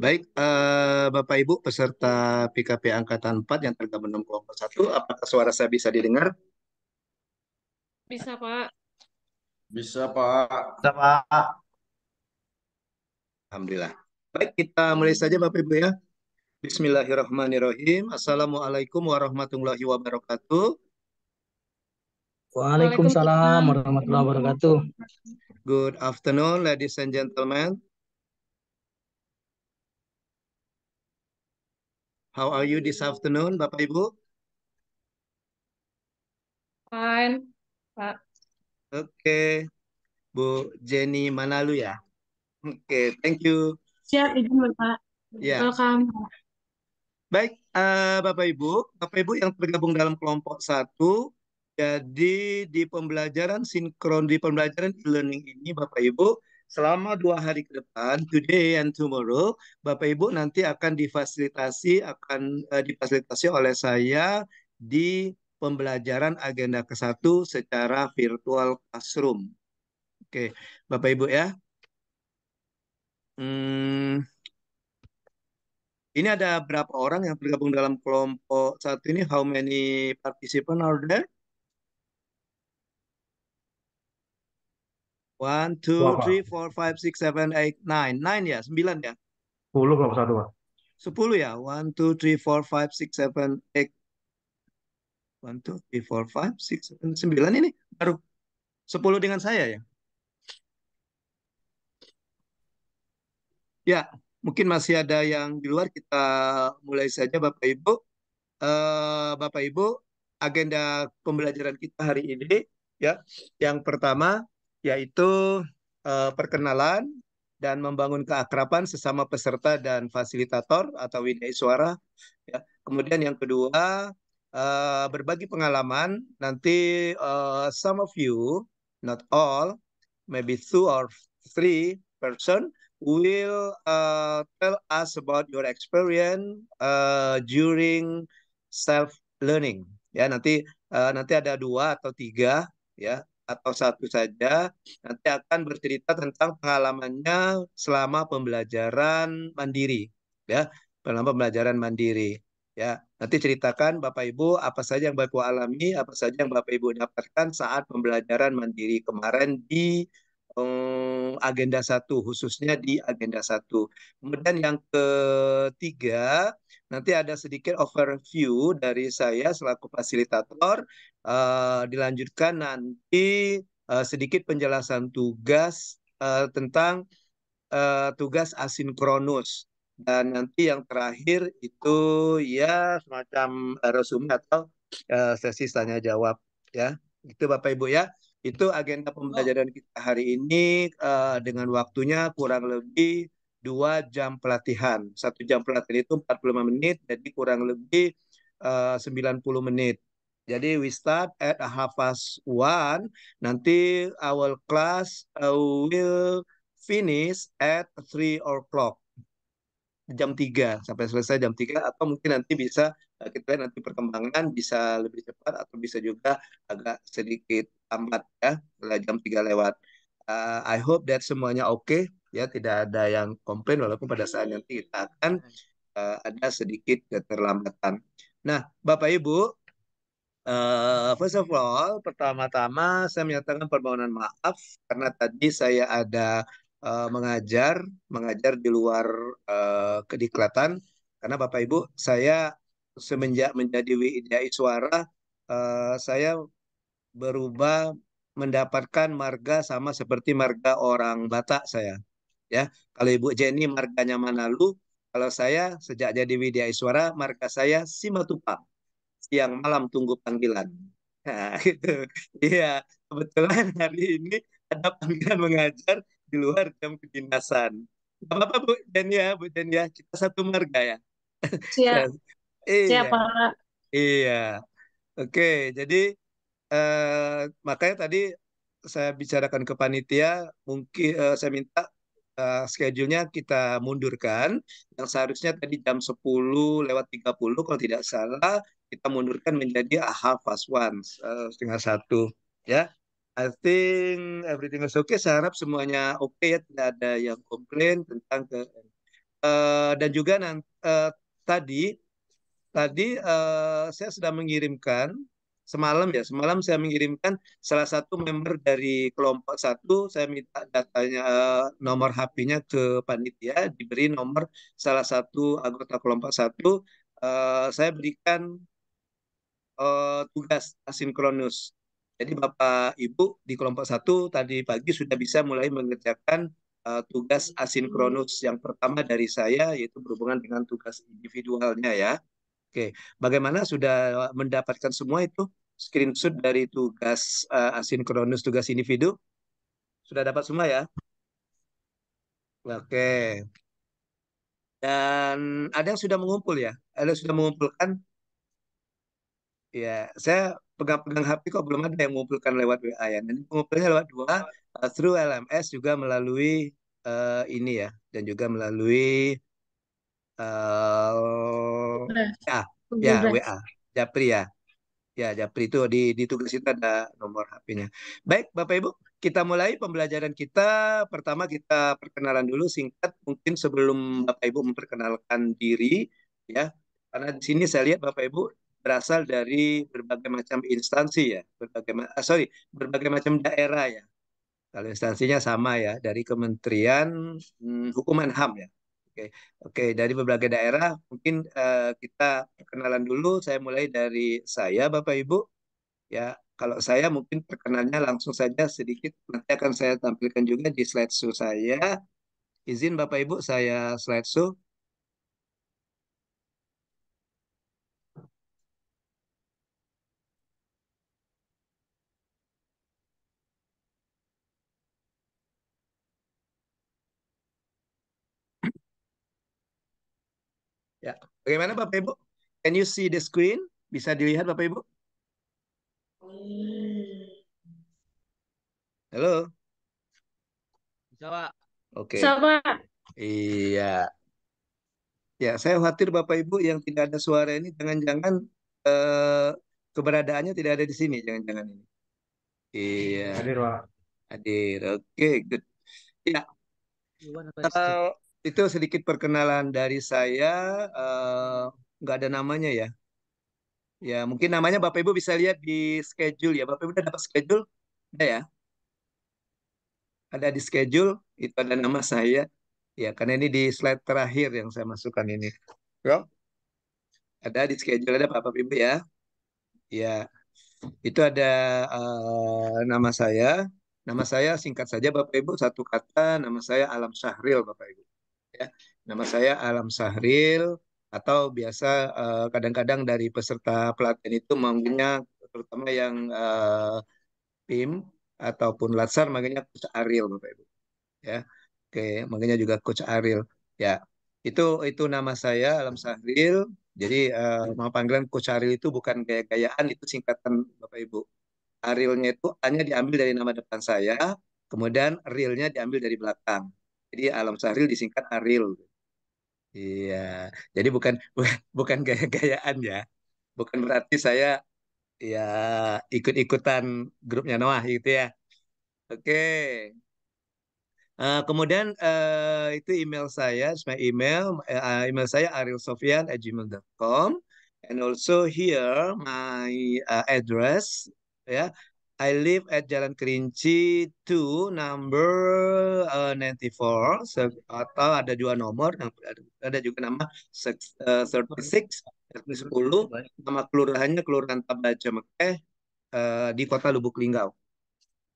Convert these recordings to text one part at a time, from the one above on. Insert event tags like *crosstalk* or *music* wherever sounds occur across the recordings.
Baik, uh, Bapak Ibu peserta PKP Angkatan 4 yang tergabung dalam kelompok 1, apakah suara saya bisa didengar? Bisa, Pak. Bisa, Pak. Bisa, Pak. Alhamdulillah. Baik, kita mulai saja Bapak Ibu ya. Bismillahirrahmanirrahim. Assalamualaikum warahmatullahi wabarakatuh. Waalaikumsalam warahmatullahi wabarakatuh. Good afternoon, ladies and gentlemen. How are you this afternoon, Bapak Ibu? Fine, Pak. Oke, okay. Bu Jenny Manalu ya. Oke, okay, thank you. Siap, Ibu Pak. Yeah. Welcome. Baik, uh, Bapak Ibu, Bapak Ibu yang tergabung dalam kelompok satu, jadi di pembelajaran sinkron di pembelajaran e-learning ini, Bapak Ibu, selama dua hari ke depan, today and tomorrow, Bapak Ibu nanti akan difasilitasi, akan uh, difasilitasi oleh saya di pembelajaran agenda ke-1 secara virtual classroom. Oke, Bapak Ibu ya. Hmm, ini ada berapa orang yang bergabung dalam kelompok saat ini? How many participants are there? One, two, Berapa? three, four, five, six, seven, eight, nine. Nine ya, sembilan ya. Sepuluh kalau satu, Pak. Sepuluh ya. One, two, three, four, five, six, seven, eight. One, two, three, four, five, six, seven, sembilan ini baru. Sepuluh dengan saya ya. Ya, mungkin masih ada yang di luar kita mulai saja Bapak Ibu. Uh, Bapak Ibu, agenda pembelajaran kita hari ini ya. Yang pertama yaitu uh, perkenalan dan membangun keakraban sesama peserta dan fasilitator atau widai suara. Ya. Kemudian yang kedua uh, berbagi pengalaman. Nanti uh, some of you, not all, maybe two or three person will uh, tell us about your experience uh, during self learning ya nanti uh, nanti ada dua atau tiga ya atau satu saja nanti akan bercerita tentang pengalamannya selama pembelajaran mandiri ya selama pembelajaran mandiri ya nanti ceritakan Bapak Ibu apa saja yang Bapak Ibu alami apa saja yang Bapak Ibu dapatkan saat pembelajaran mandiri kemarin di agenda satu khususnya di agenda satu. Kemudian yang ketiga nanti ada sedikit overview dari saya selaku fasilitator uh, dilanjutkan nanti uh, sedikit penjelasan tugas uh, tentang uh, tugas asinkronus dan nanti yang terakhir itu ya semacam resume atau uh, sesi tanya jawab ya. Itu Bapak Ibu ya. Itu agenda pembelajaran oh. kita hari ini uh, dengan waktunya kurang lebih dua jam pelatihan. Satu jam pelatihan itu 45 menit, jadi kurang lebih eh, uh, 90 menit. Jadi we start at half past one. Nanti our class uh, will finish at three o'clock jam 3 sampai selesai jam 3 atau mungkin nanti bisa eh, kita lihat nanti perkembangan bisa lebih cepat atau bisa juga agak sedikit lambat ya setelah jam 3 lewat. Uh, I hope that semuanya oke okay, ya tidak ada yang komplain walaupun pada saat nanti kita akan uh, ada sedikit keterlambatan. Nah, Bapak Ibu, Uh, first of all, pertama-tama saya menyatakan permohonan maaf karena tadi saya ada uh, mengajar mengajar di luar uh, kediklatan karena Bapak Ibu saya semenjak menjadi WIDAI Suara uh, saya berubah mendapatkan marga sama seperti marga orang Batak saya ya kalau Ibu Jenny marganya Manalu kalau saya sejak jadi WIDAI Suara marga saya Simatupang siang malam tunggu panggilan nah *laughs* gitu iya kebetulan hari ini ada panggilan mengajar di luar jam kedinasan. Gak apa-apa Bu Dania, Bu Dania, kita satu marga ya. Siap. *laughs* iya. Siap, Iya. Oke, jadi eh, makanya tadi saya bicarakan ke panitia, mungkin eh, saya minta eh, schedule-nya kita mundurkan yang seharusnya tadi jam 10 lewat 30 kalau tidak salah kita mundurkan menjadi AHA fast one eh, setengah satu ya I think everything is okay. Saya harap semuanya oke okay ya, tidak ada yang komplain tentang ke uh, dan juga nanti uh, eh, tadi tadi uh, saya sudah mengirimkan semalam ya semalam saya mengirimkan salah satu member dari kelompok satu saya minta datanya nomor HP-nya ke panitia diberi nomor salah satu anggota kelompok satu uh, saya berikan uh, tugas asinkronus jadi Bapak Ibu di kelompok satu tadi pagi sudah bisa mulai mengerjakan uh, tugas asinkronus yang pertama dari saya yaitu berhubungan dengan tugas individualnya ya. Oke, bagaimana sudah mendapatkan semua itu screenshot dari tugas uh, asinkronus tugas individu? Sudah dapat semua ya? Oke. Dan ada yang sudah mengumpul ya? Ada yang sudah mengumpulkan? Ya, saya pegang-pegang HP kok belum ada yang mengumpulkan lewat WA ya. Nanti mengumpulnya lewat dua uh, through LMS juga melalui uh, ini ya dan juga melalui uh, ya, ya WA Japri ya. Ya, Japri itu di di tugas itu ada nomor HP-nya. Baik, Bapak Ibu, kita mulai pembelajaran kita. Pertama kita perkenalan dulu singkat mungkin sebelum Bapak Ibu memperkenalkan diri ya. Karena di sini saya lihat Bapak Ibu berasal dari berbagai macam instansi ya, berbagai ah, sorry berbagai macam daerah ya. Kalau instansinya sama ya dari Kementerian hmm, Hukuman HAM ya. Oke, oke dari berbagai daerah mungkin uh, kita perkenalan dulu. Saya mulai dari saya Bapak Ibu ya. Kalau saya mungkin perkenalnya langsung saja sedikit nanti akan saya tampilkan juga di slide show saya. Izin Bapak Ibu saya slide show Bagaimana Bapak Ibu? Can you see the screen? Bisa dilihat Bapak Ibu? Halo. Bisa Oke. Okay. Iya. Ya, saya khawatir Bapak Ibu yang tidak ada suara ini jangan-jangan eh, keberadaannya tidak ada di sini, jangan-jangan ini. Iya. Hadir Pak. Hadir. Oke, okay, good. Ya. Uh, itu sedikit perkenalan dari saya, eh, nggak uh, ada namanya ya. Ya, mungkin namanya Bapak Ibu bisa lihat di schedule ya. Bapak Ibu udah dapat schedule? Ada ya? Ada di schedule, itu ada nama saya. Ya, karena ini di slide terakhir yang saya masukkan ini. Ya. Ada di schedule, ada Bapak Ibu ya. Ya, itu ada uh, nama saya. Nama saya singkat saja Bapak Ibu satu kata, nama saya Alam Syahril Bapak Ibu. Ya. Nama saya Alam Sahril atau biasa eh, kadang-kadang uh, dari peserta pelatihan itu manggilnya terutama yang uh, PIM ataupun Latsar manggilnya Coach Aril Bapak Ibu. Ya. Oke, manggilnya juga Coach Aril. Ya. Itu itu nama saya Alam Sahril. Jadi uh, nama panggilan Coach Aril itu bukan gaya-gayaan, itu singkatan Bapak Ibu. Arilnya itu hanya diambil dari nama depan saya, kemudian realnya diambil dari belakang. Jadi Alam Sahril disingkat Aril. Iya. Jadi bukan *laughs* bukan, gaya-gayaan ya. Bukan berarti saya ya ikut-ikutan grupnya Noah gitu ya. Oke. Uh, kemudian uh, itu email saya, my email, uh, email saya arilsofian@gmail.com, and also here my uh, address, ya, yeah, I live at Jalan Kerinci 2 number uh, 94 so, atau ada juga nomor ada juga nama six, 36 10 nama kelurahannya Kelurahan Tabaja Mekeh uh, eh, di Kota Lubuk Linggau.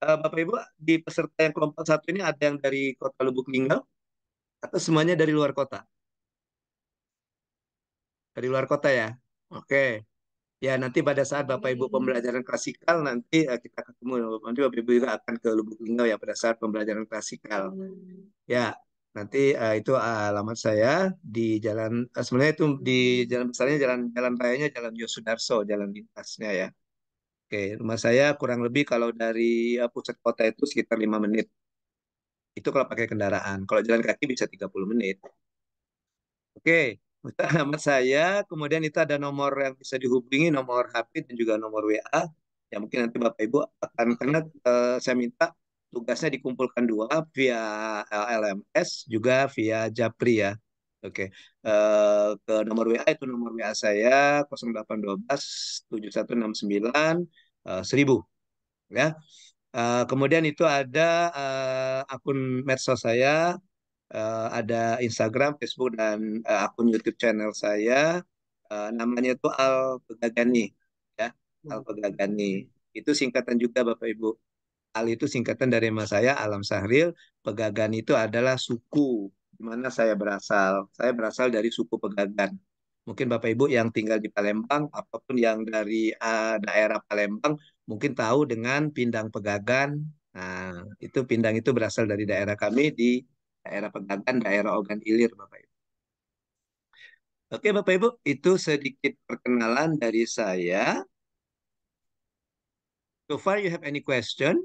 Uh, Bapak Ibu di peserta yang kelompok satu ini ada yang dari Kota Lubuk Linggau atau semuanya dari luar kota? Dari luar kota ya. Oke. Okay ya nanti pada saat Bapak Ibu hmm. pembelajaran klasikal nanti eh, kita ketemu nanti Bapak Ibu juga akan ke Lubuk Linggau ya pada saat pembelajaran klasikal hmm. ya nanti uh, itu eh, alamat saya di jalan uh, sebenarnya itu di jalan besarnya jalan jalan rayanya jalan Yosudarso jalan lintasnya ya oke rumah saya kurang lebih kalau dari uh, pusat kota itu sekitar lima menit itu kalau pakai kendaraan kalau jalan kaki bisa 30 menit oke alamat saya, kemudian itu ada nomor yang bisa dihubungi, nomor HP dan juga nomor WA. Ya mungkin nanti Bapak Ibu akan karena uh, saya minta tugasnya dikumpulkan dua via LMS juga via Japri ya. Oke. Okay. Uh, eh, ke nomor WA itu nomor WA saya 0812 7169 uh, 1000 ya. Uh, kemudian itu ada uh, akun medsos saya uh, ada Instagram, Facebook dan uh, akun YouTube channel saya uh, namanya itu Al Pegagani ya hmm. Al Pegagani itu singkatan juga Bapak Ibu Al itu singkatan dari nama saya Alam Sahril Pegagan itu adalah suku di mana saya berasal saya berasal dari suku Pegagan mungkin Bapak Ibu yang tinggal di Palembang apapun yang dari uh, daerah Palembang mungkin tahu dengan pindang Pegagan Nah, itu pindang itu berasal dari daerah kami di daerah penggantian daerah organ Ilir, Bapak Ibu. Oke, Bapak Ibu, itu sedikit perkenalan dari saya. So far, you have any question?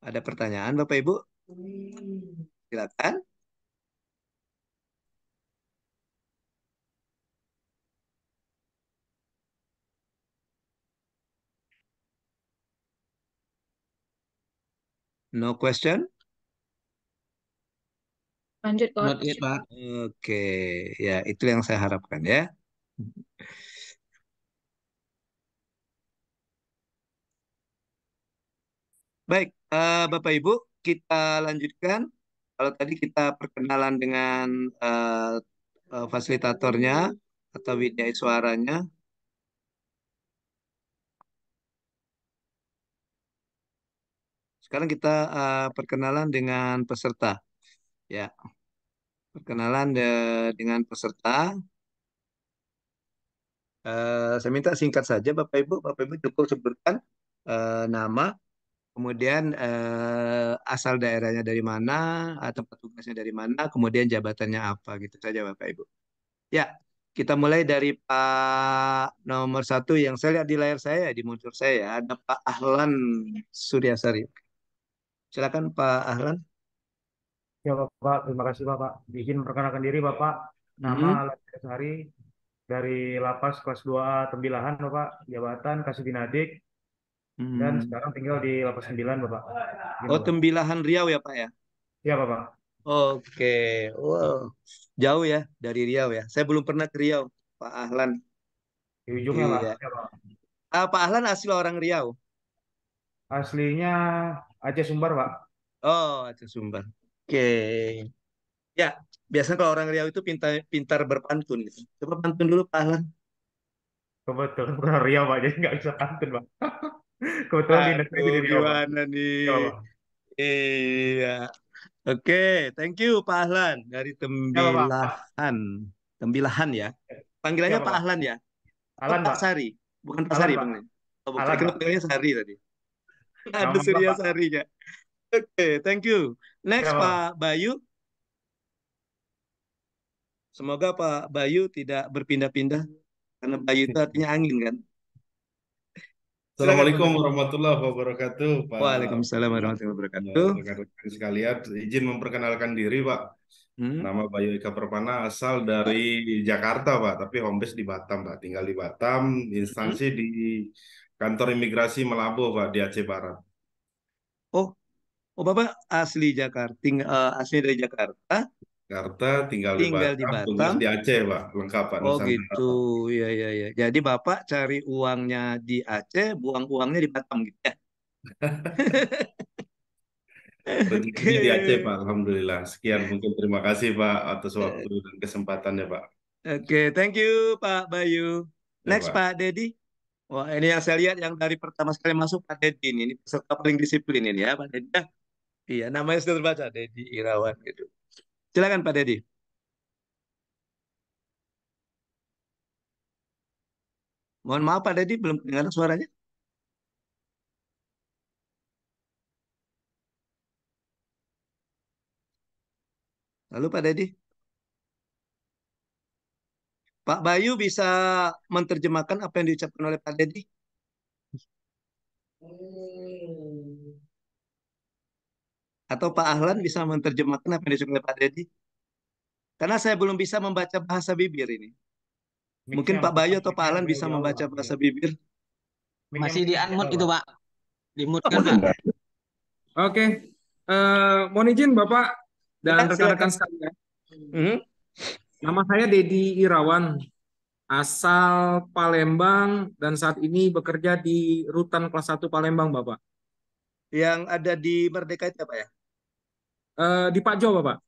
Ada pertanyaan, Bapak Ibu? Silakan. No question? Lanjut, ya, Pak. Oke, ya itu yang saya harapkan ya. Baik, uh, Bapak Ibu, kita lanjutkan. Kalau tadi kita perkenalan dengan uh, uh, fasilitatornya atau Widya suaranya. Sekarang kita uh, perkenalan dengan peserta. Ya, perkenalan de dengan peserta. Uh, saya minta singkat saja Bapak Ibu, Bapak Ibu cukup sebutkan uh, nama, kemudian uh, asal daerahnya dari mana, tempat tugasnya dari mana, kemudian jabatannya apa, gitu saja Bapak Ibu. Ya, kita mulai dari Pak nomor satu yang saya lihat di layar saya, di monitor saya, ada Pak Ahlan Suryasari. Silakan Pak Ahlan. Ya Bapak, terima kasih Bapak. Izin perkenalkan diri Bapak. Nama hmm. -hmm. Sari dari Lapas kelas 2 Tembilahan Bapak, jabatan Kasih Binadik. -hmm. Dan sekarang tinggal di Lapas 9 Bapak. Gini, oh, Bapak. Tembilahan Riau ya Pak ya? Iya Bapak. Oke, wow. Jauh ya dari Riau ya. Saya belum pernah ke Riau, Pak Ahlan. Di ujungnya iya. Pak. Ya, Pak. Ah, Pak Ahlan asli orang Riau. Aslinya Aceh Sumbar, Pak. Oh, Aceh Sumbar. Ya, biasanya kalau orang Riau itu pintar pintar berpantun gitu. Coba pantun dulu Pak Ahlan. Kebetulan orang Riau Pak, jadi nggak bisa pantun Pak. *laughs* Kebetulan di negeri di Riau. Gimana nih? Iya. Oke, okay, thank you Pak Ahlan dari Tembilahan. Tembilahan ya. Panggilannya Pak Ahlan ya? Ahlan oh, Pak Sari, bukan Pak Sari Bang. Oh, bukan. Sari tadi. *laughs* Ada Surya ya. Oke, okay, thank you. Next Pak Bayu. Semoga Pak Bayu tidak berpindah-pindah karena Bayu itu artinya angin kan. Assalamualaikum warahmatullahi wabarakatuh. Pak. Waalaikumsalam warahmatullahi wabarakatuh. Ya, rekan-rekan sekalian, izin memperkenalkan diri Pak. Hmm. Nama Bayu Ika Perpana asal dari Jakarta Pak, tapi homebase di Batam Pak. Tinggal di Batam, instansi hmm. di kantor imigrasi Malabo Pak di Aceh Barat. Oh bapak asli Jakarta, ting uh, eh, asli dari Jakarta. Jakarta tinggal, tinggal di Batam, di Batam. di Aceh pak, lengkap oh, pak. Oh gitu, ya ya ya. Jadi bapak cari uangnya di Aceh, buang uangnya di Batam gitu ya. Okay. *laughs* di Aceh pak, alhamdulillah. Sekian mungkin terima kasih pak atas eh. waktu dan kesempatannya pak. Oke, okay, thank you Pak Bayu. Ya, Next Pak. Pak Dedi. Wah ini yang saya lihat yang dari pertama sekali masuk Pak Dedi ini, ini peserta paling disiplin ini ya Pak Dedi. Ya. Iya, namanya sudah terbaca, Dedi Irawan gitu. Silakan Pak Dedi. Mohon maaf Pak Dedi, belum dengar suaranya. Lalu Pak Dedi. Pak Bayu bisa menerjemahkan apa yang diucapkan oleh Pak Dedi? Hmm. Atau Pak Ahlan bisa menerjemahkan apa yang disebut oleh Pak Deddy? Karena saya belum bisa membaca bahasa bibir ini. Mungkin Pak Bayu atau Pak Alan bisa membaca bahasa bibir. Masih di unmute itu Pak. Di mute kan Pak. Oke. Uh, mohon izin Bapak dan rekan-rekan sekalian. Hmm. Nama saya Dedi Irawan, asal Palembang dan saat ini bekerja di Rutan Kelas 1 Palembang, Bapak. Yang ada di Merdeka itu apa ya? Uh, di Pak Jo, Bapak.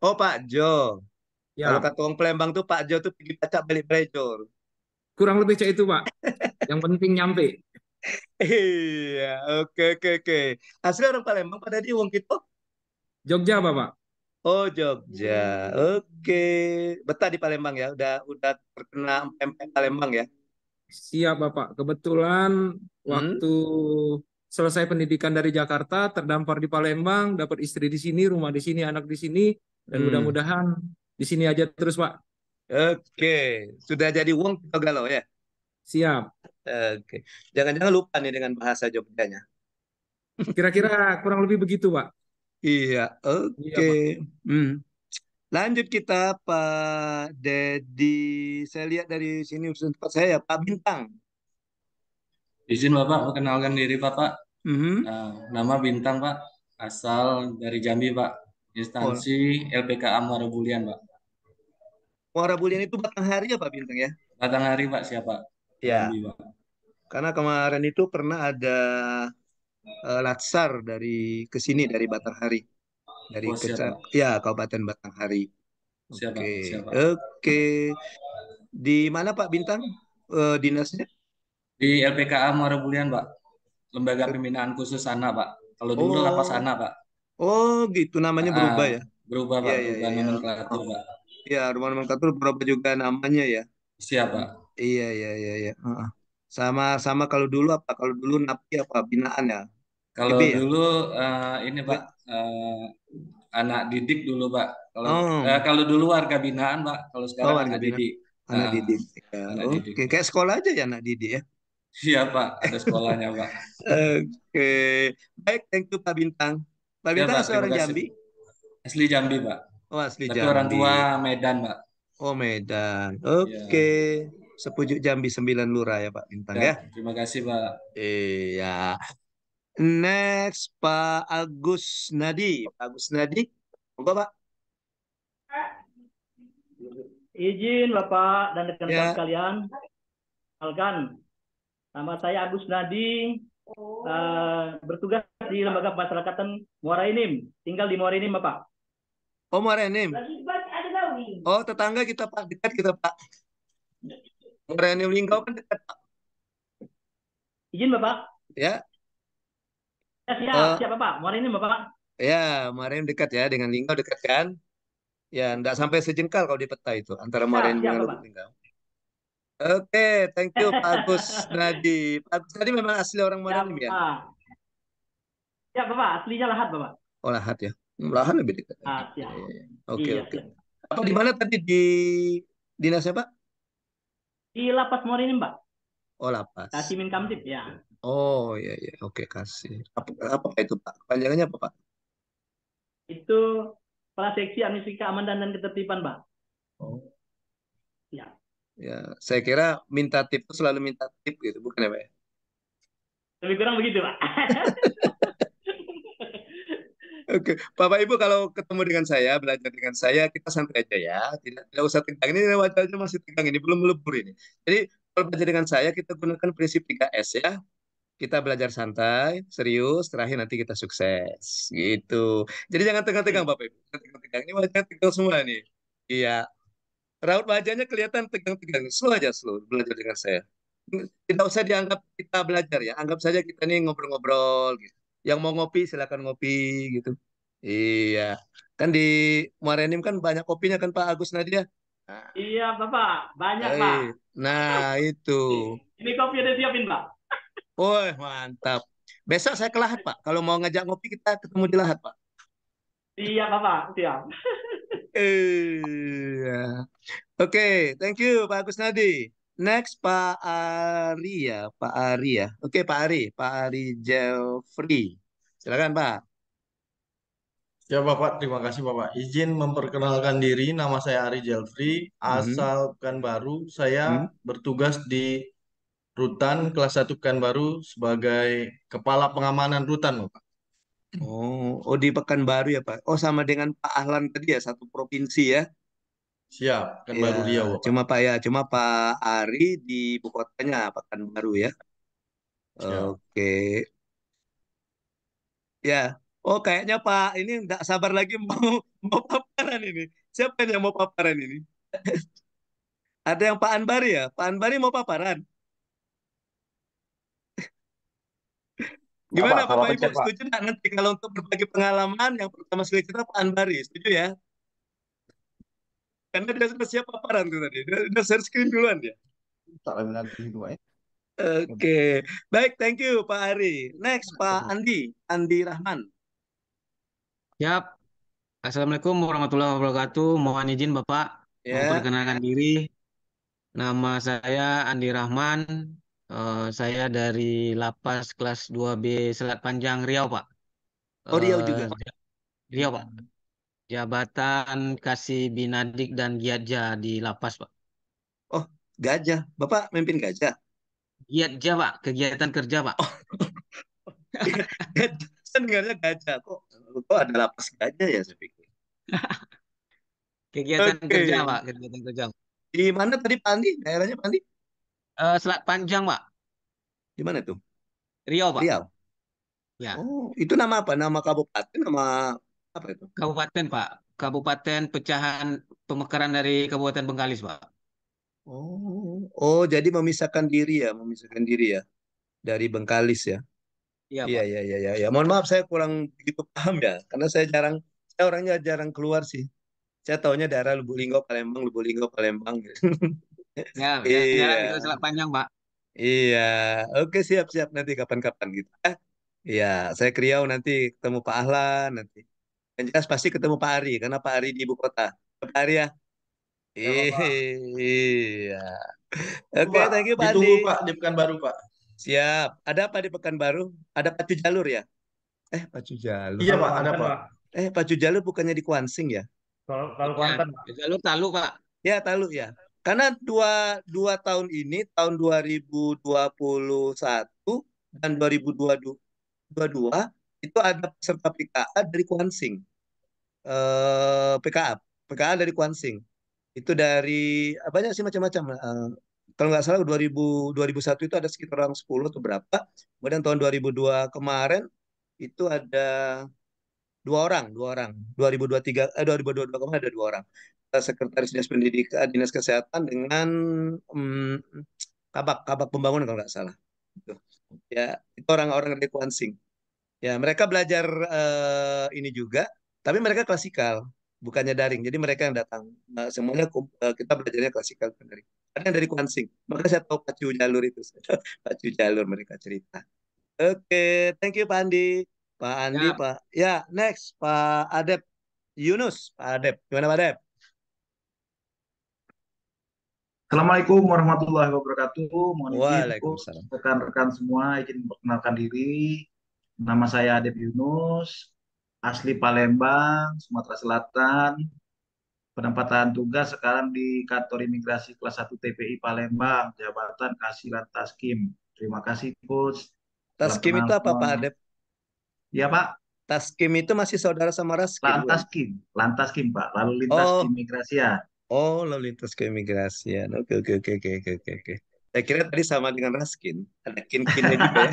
Oh, Pak Jo. Ya. Kalau orang Palembang tuh Pak Jo tuh pergi baca balik brejor. Kurang lebih cek itu, Pak. *laughs* Yang penting nyampe. iya, oke oke oke. Asli orang Palembang pada di wong kita. Oh? Jogja, Bapak. Oh, Jogja. Oke. Okay. Betah di Palembang ya. Udah udah terkena Palembang ya. Siap, Bapak. Kebetulan hmm? waktu selesai pendidikan dari Jakarta, terdampar di Palembang, dapat istri di sini, rumah di sini, anak di sini, dan hmm. mudah-mudahan di sini aja terus Pak. Oke, sudah jadi wong galau ya? Siap. Oke, jangan-jangan lupa nih dengan bahasa Jogjanya. Kira-kira kurang lebih begitu Pak. Iya, oke. Okay. Iya, hmm. Lanjut kita Pak Dedi. Saya lihat dari sini tempat saya ya Pak Bintang. Izin Bapak, perkenalkan diri Bapak. Mm-hmm. Nah, nama Bintang Pak, asal dari Jambi Pak, instansi oh. LPKA Muara Bulian Pak. Muara Bulian itu batang hari ya Pak Bintang ya? Batang hari Pak siapa? Ya. Jambi, Pak. Karena kemarin itu pernah ada uh, latsar dari ke sini dari Batanghari. Dari oh, Keca- ya Kabupaten Batanghari. Oke. Okay. Oke. Okay. Di mana Pak Bintang uh, dinasnya? Di LPKA Muara Bulian, Pak lembaga pembinaan khusus sana pak kalau dulu oh. lapas sana pak oh gitu namanya ah, berubah ya berubah pak ya, ya, berubah ya, ya. pak ya rumah nomenklatur berubah juga namanya ya Siapa? iya iya iya iya sama sama kalau dulu apa kalau dulu napi apa binaan ya kalau Ibi, ya? dulu ya? uh, ini pak uh, anak didik dulu pak kalau oh. uh, kalau dulu warga binaan pak kalau sekarang oh, warga anak didik anak uh, didik ya. kayak sekolah aja ya anak didik ya Iya Pak, ada sekolahnya Pak. Oke, okay. baik, thank you Pak Bintang. Pak iya, Bintang ya, Pak, seorang Jambi. Asli Jambi Pak. Oh asli Tapi Jambi. orang tua Medan Pak. Oh Medan. Iya. Oke. Okay. Ya. Sepujuk Jambi sembilan Lurah ya Pak Bintang ya. ya. Terima kasih Pak. Iya. Next Pak Agus Nadi. Pak Agus Nadi, monggo Pak. Izin Bapak dan rekan-rekan ya. sekalian, alkan Nama saya Agus Nadi, oh. uh, bertugas di Lembaga Pemasyarakatan Muara Enim. Tinggal di Muara Enim, Pak. Oh, Muara Enim. Oh, tetangga kita, Pak. Dekat kita, Pak. Muara Enim Linggau kan dekat, Pak. Izin, Bapak. Ya. ya siap, uh, siap, Bapak. Muara Enim, Bapak. Ya, Muara Enim dekat ya. Dengan Linggau dekat, kan? Ya, enggak sampai sejengkal kalau di peta itu. Antara Muara Enim dengan Linggau. Oke, thank you Pak Agus Nadi. Pak Agus Nadi memang asli orang Morenim ya? Ya? ya Bapak, aslinya Lahat Bapak. Oh Lahat ya, hmm, Lahat lebih dekat. Ah, siap. Ya. Iya, iya. Oke iya, oke. Atau Apa di mana tadi di dinasnya Pak? Di Lapas Morinim, Pak. Oh Lapas. Kasih min Kamtip ya. Oh iya iya, oke kasih. Apa, apa itu Pak? Panjangannya apa Pak? Itu Kepala Seksi Amnesti dan Ketertiban Pak. Oh. Ya ya saya kira minta tip itu selalu minta tip gitu bukan ya pak ya? lebih kurang begitu pak *laughs* Oke, Bapak Ibu kalau ketemu dengan saya, belajar dengan saya, kita santai aja ya. Tidak, tidak usah tegang. Ini wajahnya masih tegang ini, belum melebur ini. Jadi kalau belajar dengan saya, kita gunakan prinsip 3S ya. Kita belajar santai, serius, terakhir nanti kita sukses. Gitu. Jadi jangan tegang-tegang Bapak Ibu. tegang-tegang. Ini wajahnya tegang semua nih. Iya, raut wajahnya kelihatan tegang-tegang. Slow aja, slow belajar dengan saya. Tidak usah dianggap kita belajar ya. Anggap saja kita nih ngobrol-ngobrol gitu. Yang mau ngopi silakan ngopi gitu. Iya. Kan di Muarenim kan banyak kopinya kan Pak Agus Nadia. Nah. Iya, Bapak. Banyak, Pak. Nah, itu. Ini kopi udah siapin, Pak. Wah mantap. Besok saya ke Lahat, Pak. Kalau mau ngajak ngopi, kita ketemu di Lahat, Pak. Iya, Bapak. Siap. Iya. Oke, thank you Pak Agus Nadi. Next Pak Ari ya, Pak Ari ya. Oke Pak Ari, Pak Ari Jeffrey. Silakan Pak. Ya Bapak, terima kasih Bapak. Izin memperkenalkan diri, nama saya Ari Jelfri, mhm. asal mm -hmm. Pekanbaru. Saya mm -hmm. bertugas di Rutan kelas 1 Pekanbaru sebagai Kepala Pengamanan Rutan Bapak. Oh, oh di Pekanbaru ya Pak. Oh sama dengan Pak Ahlan tadi ya satu provinsi ya. Siap, Pekanbaru ya, Riau. Pak. Cuma Pak ya, cuma Pak Ari di ibu Pekanbaru ya. Siap. Oke. Ya. Oh kayaknya Pak ini nggak sabar lagi *laughs* mau mau paparan ini. Siapa yang mau paparan ini? *laughs* Ada yang Pak Anbari ya? Pak Anbari mau paparan? Gimana apa, Bapak Ibu? Setuju nggak nanti kalau untuk berbagi pengalaman yang pertama sekali kita Pak Anbari? Setuju ya? Karena dia sudah siap paparan tuh tadi. Dia, sudah share screen duluan dia. Tak lebih nanti itu ya. Oke, baik, thank you Pak Ari. Next Pak Andi, Andi Rahman. Yap. Assalamualaikum warahmatullahi wabarakatuh. Mohon izin Bapak yeah. memperkenalkan diri. Nama saya Andi Rahman. Eh, saya dari Lapas kelas 2B Selat Panjang Riau, Pak. Oh, Riau uh, juga. Riau, Pak. Jabatan Kasih Binadik dan Giatja di Lapas, Pak. Oh, Gajah. Bapak memimpin Gajah? Giatja, Pak. Kegiatan kerja, Pak. Oh. *laughs* Kan Gajah. Kok, kok ada Lapas Gajah ya, saya pikir. *laughs* Kegiatan okay. kerja, Pak. Kegiatan kerja. Di mana tadi Pandi? Daerahnya Pandi? Uh, Selat Panjang, Pak. Di mana tuh? Riau, Pak. Riau. Ya. Oh, itu nama apa? Nama kabupaten, nama apa itu? Kabupaten, Pak. Kabupaten pecahan pemekaran dari Kabupaten Bengkalis, Pak. Oh, oh jadi memisahkan diri ya, memisahkan diri ya dari Bengkalis ya. Iya, iya, iya, iya, ya, Mohon maaf saya kurang begitu paham ya, karena saya jarang, saya orangnya jarang keluar sih. Saya taunya daerah Lubuk Linggau, Palembang, Lubuk Linggau, Palembang. *laughs* Ya, *laughs* ya, iya. ya, panjang, Pak. Iya, oke siap-siap nanti kapan-kapan gitu. Ah, iya, saya kriau nanti ketemu Pak Ahlan nanti. Yang jelas pasti ketemu Pak Ari karena Pak Ari di ibu kota. Pak Ari ya. ya iya. Oke, okay, thank you Pak Ditunggu, Adi. Pak di Pekanbaru, Pak. Siap. Ada apa di Pekanbaru? Ada pacu jalur ya? Eh, pacu jalur. Iya, Pak, ada Pak. Eh, pacu jalur bukannya di Kuansing ya? Kalau kalau Kuantan, Pak. Jalur Talu, Pak. Ya, Talu ya. Karena dua, dua tahun ini, tahun 2021 dan 2022, itu ada peserta PKA dari Kuansing. Eh, PKA, PKA dari Kuansing. Itu dari, banyak sih macam-macam. Eh, kalau nggak salah 2000, 2001 itu ada sekitar orang 10 atau berapa. Kemudian tahun 2002 kemarin itu ada dua orang, dua orang. 2023 eh 2022 kemarin ada dua orang. Sekretaris Dinas Pendidikan eh, Dinas Kesehatan dengan hmm, kabak kabak pembangunan kalau nggak salah. Gitu. Ya, itu orang-orang dari Kuansing. Ya, mereka belajar eh, ini juga, tapi mereka klasikal, bukannya daring. Jadi mereka yang datang. Nah, semuanya eh, kita belajarnya klasikal dari, Ada yang dari Kuansing. Maka saya tahu pacu jalur itu. *laughs* pacu jalur mereka cerita. Oke, okay, thank you Pak Andi. Pak Andi, ya. Pak. Ya, next Pak Adep Yunus, Pak Adep. Gimana Pak Adep? Assalamualaikum warahmatullahi wabarakatuh. Mohon izin rekan-rekan semua izin memperkenalkan diri. Nama saya Adep Yunus, asli Palembang, Sumatera Selatan. Penempatan tugas sekarang di kantor imigrasi kelas 1 TPI Palembang, jabatan Kasilan Taskim. Terima kasih, Coach. Taskim itu apa, Pak Adep? Iya Pak. Taskim itu masih saudara sama Raskim. Lantas Kim, Lantas Kim Pak, lalu lintas oh. Oh, lalu lintas keimigrasian. Oke, oke, oke, oke, oke, oke, Saya kira tadi sama dengan Raskin, ada kin-kinnya juga ya.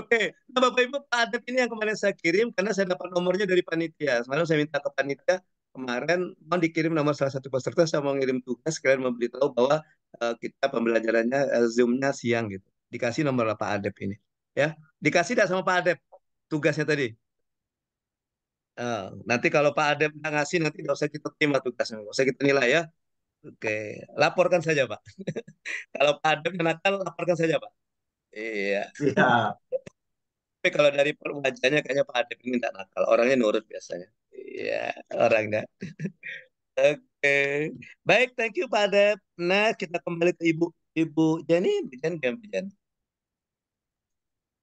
oke, nah Bapak Ibu, Pak Adep ini yang kemarin saya kirim karena saya dapat nomornya dari panitia. Semalam saya minta ke panitia kemarin mau dikirim nomor salah satu peserta saya mau ngirim tugas kalian mau memberitahu bahwa uh, kita pembelajarannya uh, zoomnya siang gitu dikasih nomor Pak Adep ini ya Dikasih tidak sama Pak Adep tugasnya tadi? Uh, nanti kalau Pak Adep nggak ngasih nanti nggak usah kita terima tugasnya, nggak usah kita nilai ya. Oke, laporkan saja Pak. *laughs* kalau Pak Adep nakal laporkan saja Pak. Iya. Yeah. Tapi kalau dari wajahnya kayaknya Pak Adep ini tidak nakal, orangnya nurut biasanya. Iya, orangnya. *laughs* Oke, okay. baik, thank you Pak Adep. Nah, kita kembali ke Ibu Ibu Jani, Bijan, Bijan.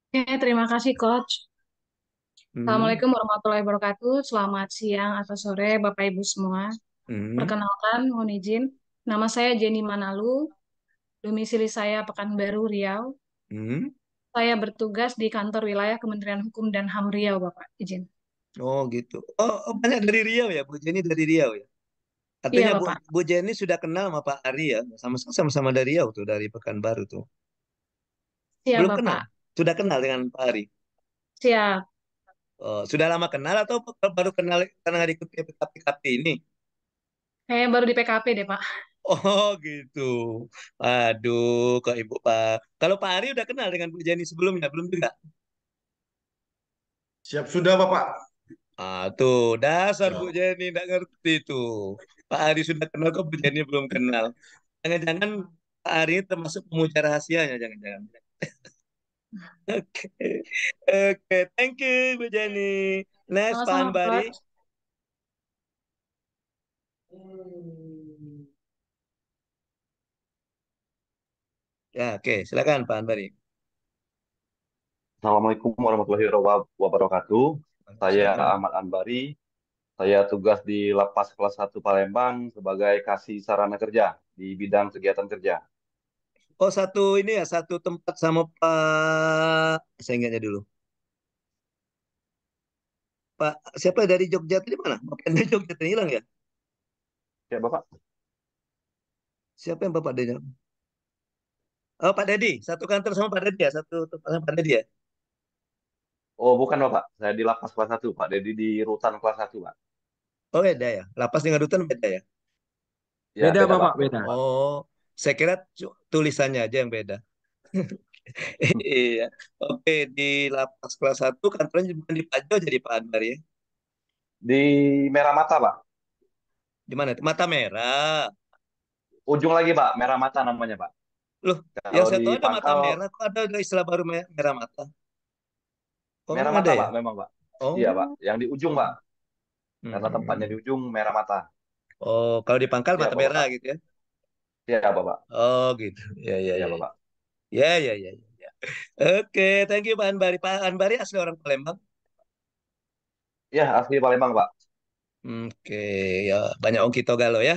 Oke, ya, terima kasih Coach. Hmm, Assalamualaikum warahmatullahi wabarakatuh. Selamat siang atau sore Bapak Ibu semua. hmm, Perkenalkan, mohon izin. Nama saya Jenny Manalu, domisili saya Pekanbaru, Riau. hmm. Saya bertugas di kantor wilayah Kementerian Hukum dan HAM Riau, Bapak. Izin. Oh gitu. Oh, oh, banyak dari Riau ya, Bu Jenny dari Riau ya. Iya, Artinya Bu Bu Jenny sudah kenal sama Pak Ari ya? sama-sama dari Riau tuh, dari Pekanbaru tuh. Iya, Belum kenal, sudah kenal dengan Pak Ari? Siap. Oh, sudah lama kenal atau baru kenal karena nggak ikut PKP ini? Kayaknya baru di PKP deh, Pak. Oh, gitu. Aduh, kok Ibu Pak. Kalau Pak Ari udah kenal dengan Bu Jani sebelumnya, belum juga? Siap sudah, Bapak. Ah, tuh, dasar ya. Bu Jani nggak ngerti tuh. Pak Ari sudah kenal kok Bu Jani belum kenal. Jangan-jangan Pak Ari termasuk pemuja rahasianya, jangan-jangan. *laughs* Oke, okay. okay. thank you Bu Jenny. Next Sama -sama, Bari. Ya, oke, okay. silakan Pak Anbari. Assalamualaikum warahmatullahi wabarakatuh. Saya Ahmad Anbari. Saya tugas di Lapas Kelas 1 Palembang sebagai kasih sarana kerja di bidang kegiatan kerja. Oh satu ini ya satu tempat sama Pak saya ingatnya dulu. Pak siapa dari Jogja tadi mana? Bapak dari Jogja tadi hilang ya? Ya Bapak. Siapa yang Bapak dari? Oh Pak Dedi, satu kantor sama Pak Dedi ya, satu tempat sama Pak Dedi ya. Oh bukan Bapak, saya di lapas kelas satu Pak Dedi di rutan kelas satu Pak. Oh beda ya, lapas dengan rutan beda ya? ya beda, beda Bapak, beda. Oh saya kira tulisannya aja yang beda. *laughs* iya. Oke, di lapas kelas 1 kantornya bukan di Pajo jadi Pak Anwar ya? Di Merah Mata, Pak. Di mana? Mata Merah. Ujung lagi, Pak. Merah Mata namanya, Pak. Loh, Kalau yang saya tahu ada Mata Merah, kok ada istilah baru Merah Mata? Oh, Merah Mata, ya? Pak, memang, Pak. Oh. Iya, Pak. Yang di ujung, Pak. Karena hmm. tempatnya di ujung Merah Mata. Oh, kalau di Pangkal ya, Mata iya, Merah gitu ya? Iya, Bapak. Oh, gitu. Ya, ya, ya, ya, ya Bapak. Ya, ya, ya, ya. Oke, thank you Pak Anbari. Pak Anbari asli orang Palembang? Ya, asli Palembang, Pak. Oke, ya banyak Ong Kito Galo ya.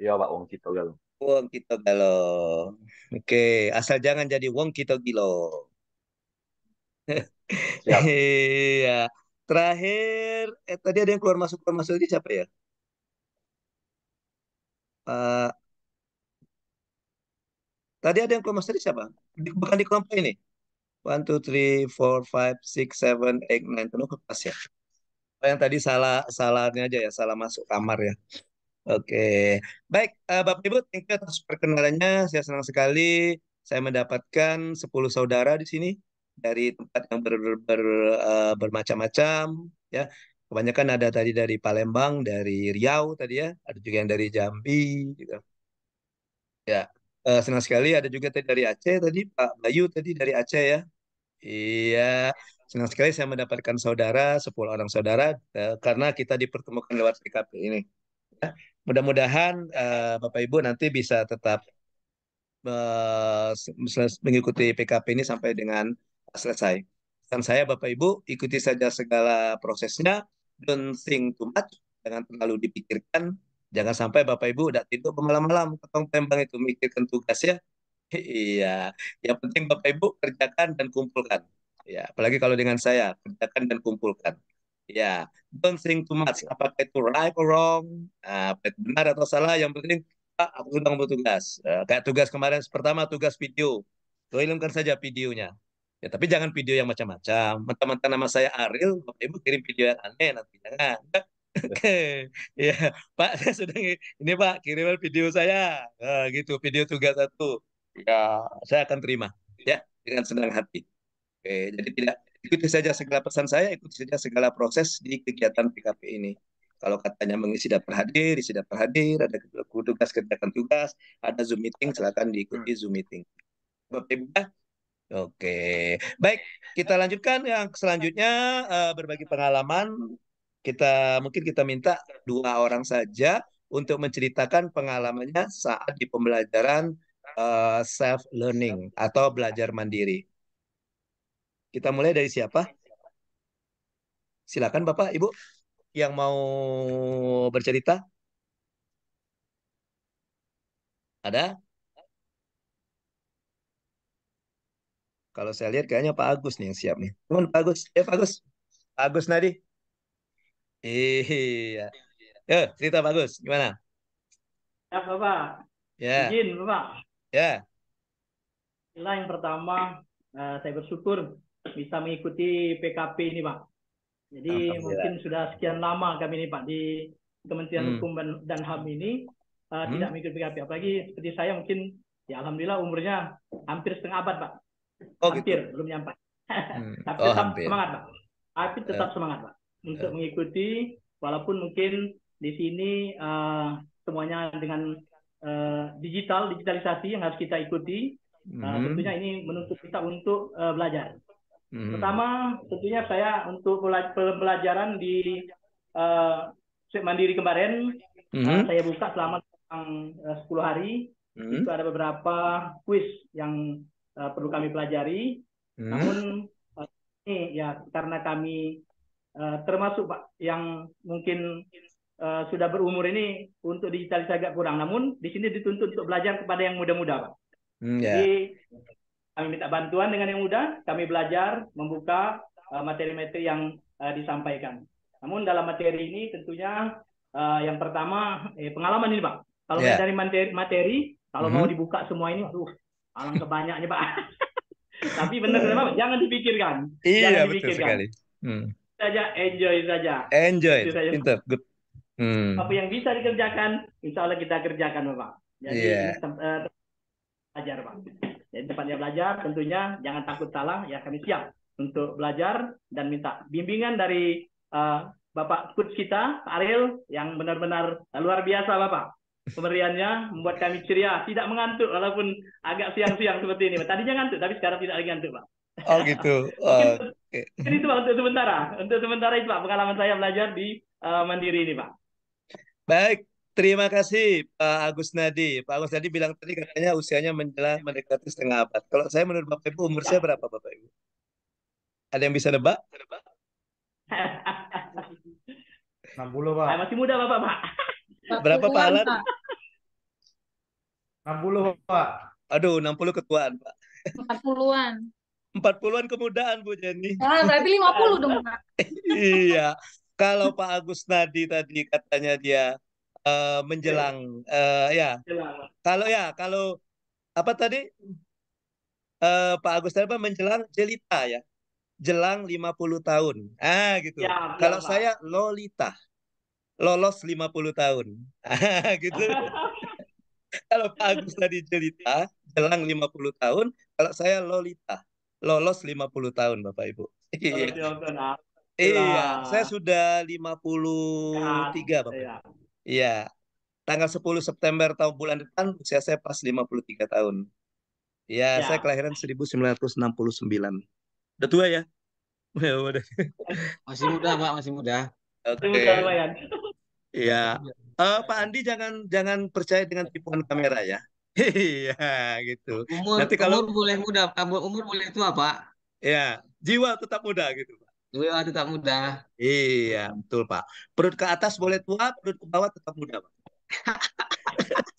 Iya, Pak Wong Kito Galo. Wong Kito Galo. Oke, asal jangan jadi Wong Kito Gilo. *laughs* Iya. Terakhir, eh, tadi ada yang keluar masuk keluar masuk aja siapa ya? Pak Tadi ada yang kelompok tadi siapa? Di, bukan di kelompok ini. One, two, three, four, five, six, seven, eight, nine. 10. ke ya. Oh, yang tadi salah salahnya aja ya, salah masuk kamar ya. Oke, baik uh, Bapak Ibu, thank you atas perkenalannya. Saya senang sekali saya mendapatkan 10 saudara di sini dari tempat yang ber, ber, ber, uh, bermacam-macam ya. Kebanyakan ada tadi dari Palembang, dari Riau tadi ya, ada juga yang dari Jambi gitu. Ya, Uh, senang sekali ada juga tadi dari Aceh tadi Pak Bayu tadi dari Aceh ya. Iya, senang sekali saya mendapatkan saudara, sepuluh orang saudara uh, karena kita dipertemukan lewat PKP ini. Ya. Mudah-mudahan uh, Bapak Ibu nanti bisa tetap mengikuti PKP ini sampai dengan selesai. Dan saya Bapak Ibu, ikuti saja segala prosesnya, don't think too much, jangan terlalu dipikirkan, Jangan sampai Bapak Ibu udah tidur malam-malam ketong tembang itu mikirkan tugas ya. *laughs* Iya, yang penting Bapak Ibu kerjakan dan kumpulkan. Ya, apalagi kalau dengan saya kerjakan dan kumpulkan. Ya, don't think too much. Apakah itu right or wrong? Nah, apa benar atau salah? Yang penting ah, aku sudah ngumpul tugas. Uh, eh, kayak tugas kemarin pertama tugas video. Kirimkan saja videonya. Ya, tapi jangan video yang macam-macam. Mentah-mentah nama saya Aril, Bapak Ibu kirim video yang aneh nanti. Jangan. Oke, ya Pak saya sedang ini Pak kiriman video saya nah, gitu video tugas satu ya saya akan terima ya dengan senang hati oke jadi tidak ikuti saja segala pesan saya ikuti saja segala proses di kegiatan PKP ini kalau katanya mengisi daftar hadir isi daftar hadir ada tugas kerjakan tugas ada zoom meeting silakan diikuti hmm. zoom meeting Bapak Oke, baik kita lanjutkan yang selanjutnya eh, berbagi pengalaman kita mungkin kita minta dua orang saja untuk menceritakan pengalamannya saat di pembelajaran uh, eh, self learning atau belajar mandiri. Kita mulai dari siapa? Silakan Bapak, Ibu yang mau bercerita. Ada? Kalau saya lihat kayaknya Pak Agus nih yang siap nih. Teman Pak Agus, ya Pak Agus. Pak Agus Nadi. Iya. iya. Eh, cerita bagus. Gimana? Ya, Bapak. Ya. Izin, Bapak. Ya. Inilah yang pertama, eh, saya bersyukur bisa mengikuti PKP ini, Pak. Jadi mungkin sudah sekian lama kami ini, Pak, di Kementerian hmm. Hukum dan HAM ini uh, hmm. tidak mengikuti PKP. Apalagi seperti saya mungkin, ya Alhamdulillah umurnya hampir setengah abad, Pak. Oh, gitu. hampir, gitu. belum nyampe. Hmm. *laughs* Tapi oh, tetap hampir. semangat, Pak. Tapi tetap uh. semangat, Pak untuk ya. mengikuti walaupun mungkin di sini uh, semuanya dengan uh, digital digitalisasi yang harus kita ikuti mm -hmm. uh, tentunya ini menuntut kita untuk uh, belajar mm -hmm. pertama tentunya saya untuk pembelajaran di uh, mandiri kemarin mm -hmm. uh, saya buka selama uh, 10 hari mm -hmm. itu ada beberapa kuis yang uh, perlu kami pelajari mm -hmm. namun uh, ini ya karena kami Eh, termasuk Pak yang mungkin uh, sudah berumur ini untuk digitalisasi agak kurang. Namun di sini dituntut untuk belajar kepada yang muda-muda, Pak. Mm, yeah. Jadi kami minta bantuan dengan yang muda, kami belajar membuka eh, materi-materi uh, yang uh, disampaikan. Namun dalam materi ini tentunya uh, yang pertama eh, pengalaman ini, Pak. Kalau yeah. dari materi, materi kalau mm -hmm. mau dibuka semua ini, aduh, alangkah banyaknya, Pak. *laughs* Tapi benar-benar, jangan dipikirkan. Iya, jangan dipikirkan. betul sekali. Hmm saja, enjoy saja. Enjoy, Pintar, good. Hmm. Apa yang bisa dikerjakan, insya Allah kita kerjakan, Bapak. Jadi yeah. Iya. Eh, uh, belajar, Pak. Jadi tempatnya belajar, tentunya jangan takut salah, ya kami siap untuk belajar dan minta bimbingan dari uh, Bapak coach kita, Pak Ariel, yang benar-benar luar biasa, Bapak. Pemberiannya membuat kami ceria, tidak mengantuk walaupun agak siang-siang seperti ini. Tadinya ngantuk, tapi sekarang tidak lagi ngantuk, Pak. Oh gitu. Uh, jadi itu Pak untuk sementara, untuk sementara itu Pak pengalaman saya belajar di uh, Mandiri ini Pak. Baik, terima kasih Pak Agus Nadi. Pak Agus Nadi bilang tadi katanya usianya menjelang mendekati setengah abad. Kalau saya menurut Bapak Ibu umur saya berapa Bapak Ibu? Ada yang bisa nebak? *laughs* puluh Pak. masih muda Bapak Pak. Berapa Pak Alan? puluh Pak. Aduh, enam puluh ketuaan Pak. Empat puluhan empat puluhan kemudahan Bu Jenny. Ah, berarti puluh dong, *laughs* iya. Kalau Pak Agus Nadi tadi katanya dia uh, menjelang uh, ya. Kalau ya, kalau apa tadi? Uh, Pak Agus tadi apa menjelang jelita ya. Jelang lima puluh tahun. Ah, gitu. Ya, kalau ya, saya Lolita. Lolos lima puluh tahun. *laughs* Ah, gitu. *laughs* kalau Pak Agus tadi jelita, jelang lima puluh tahun, kalau saya Lolita lolos 50 tahun Bapak Ibu. Iya. Iya, saya sudah 53 ya, Bapak. Iya. iya. Tanggal 10 September tahun bulan depan usia saya pas 53 tahun. Iya, ya. saya kelahiran 1969. Udah tua ya? *laughs* ya masih muda, Pak, masih muda. Oke. Okay. Ya. Iya. Uh, Pak Andi jangan jangan percaya dengan tipuan kamera ya. Iya, gitu. Umur, Nanti kalau umur boleh muda, umur boleh tua, Pak. Iya, jiwa tetap muda gitu, Pak. Jiwa tetap muda. Iya, betul, Pak. Perut ke atas boleh tua, perut ke bawah tetap muda, Pak. *laughs*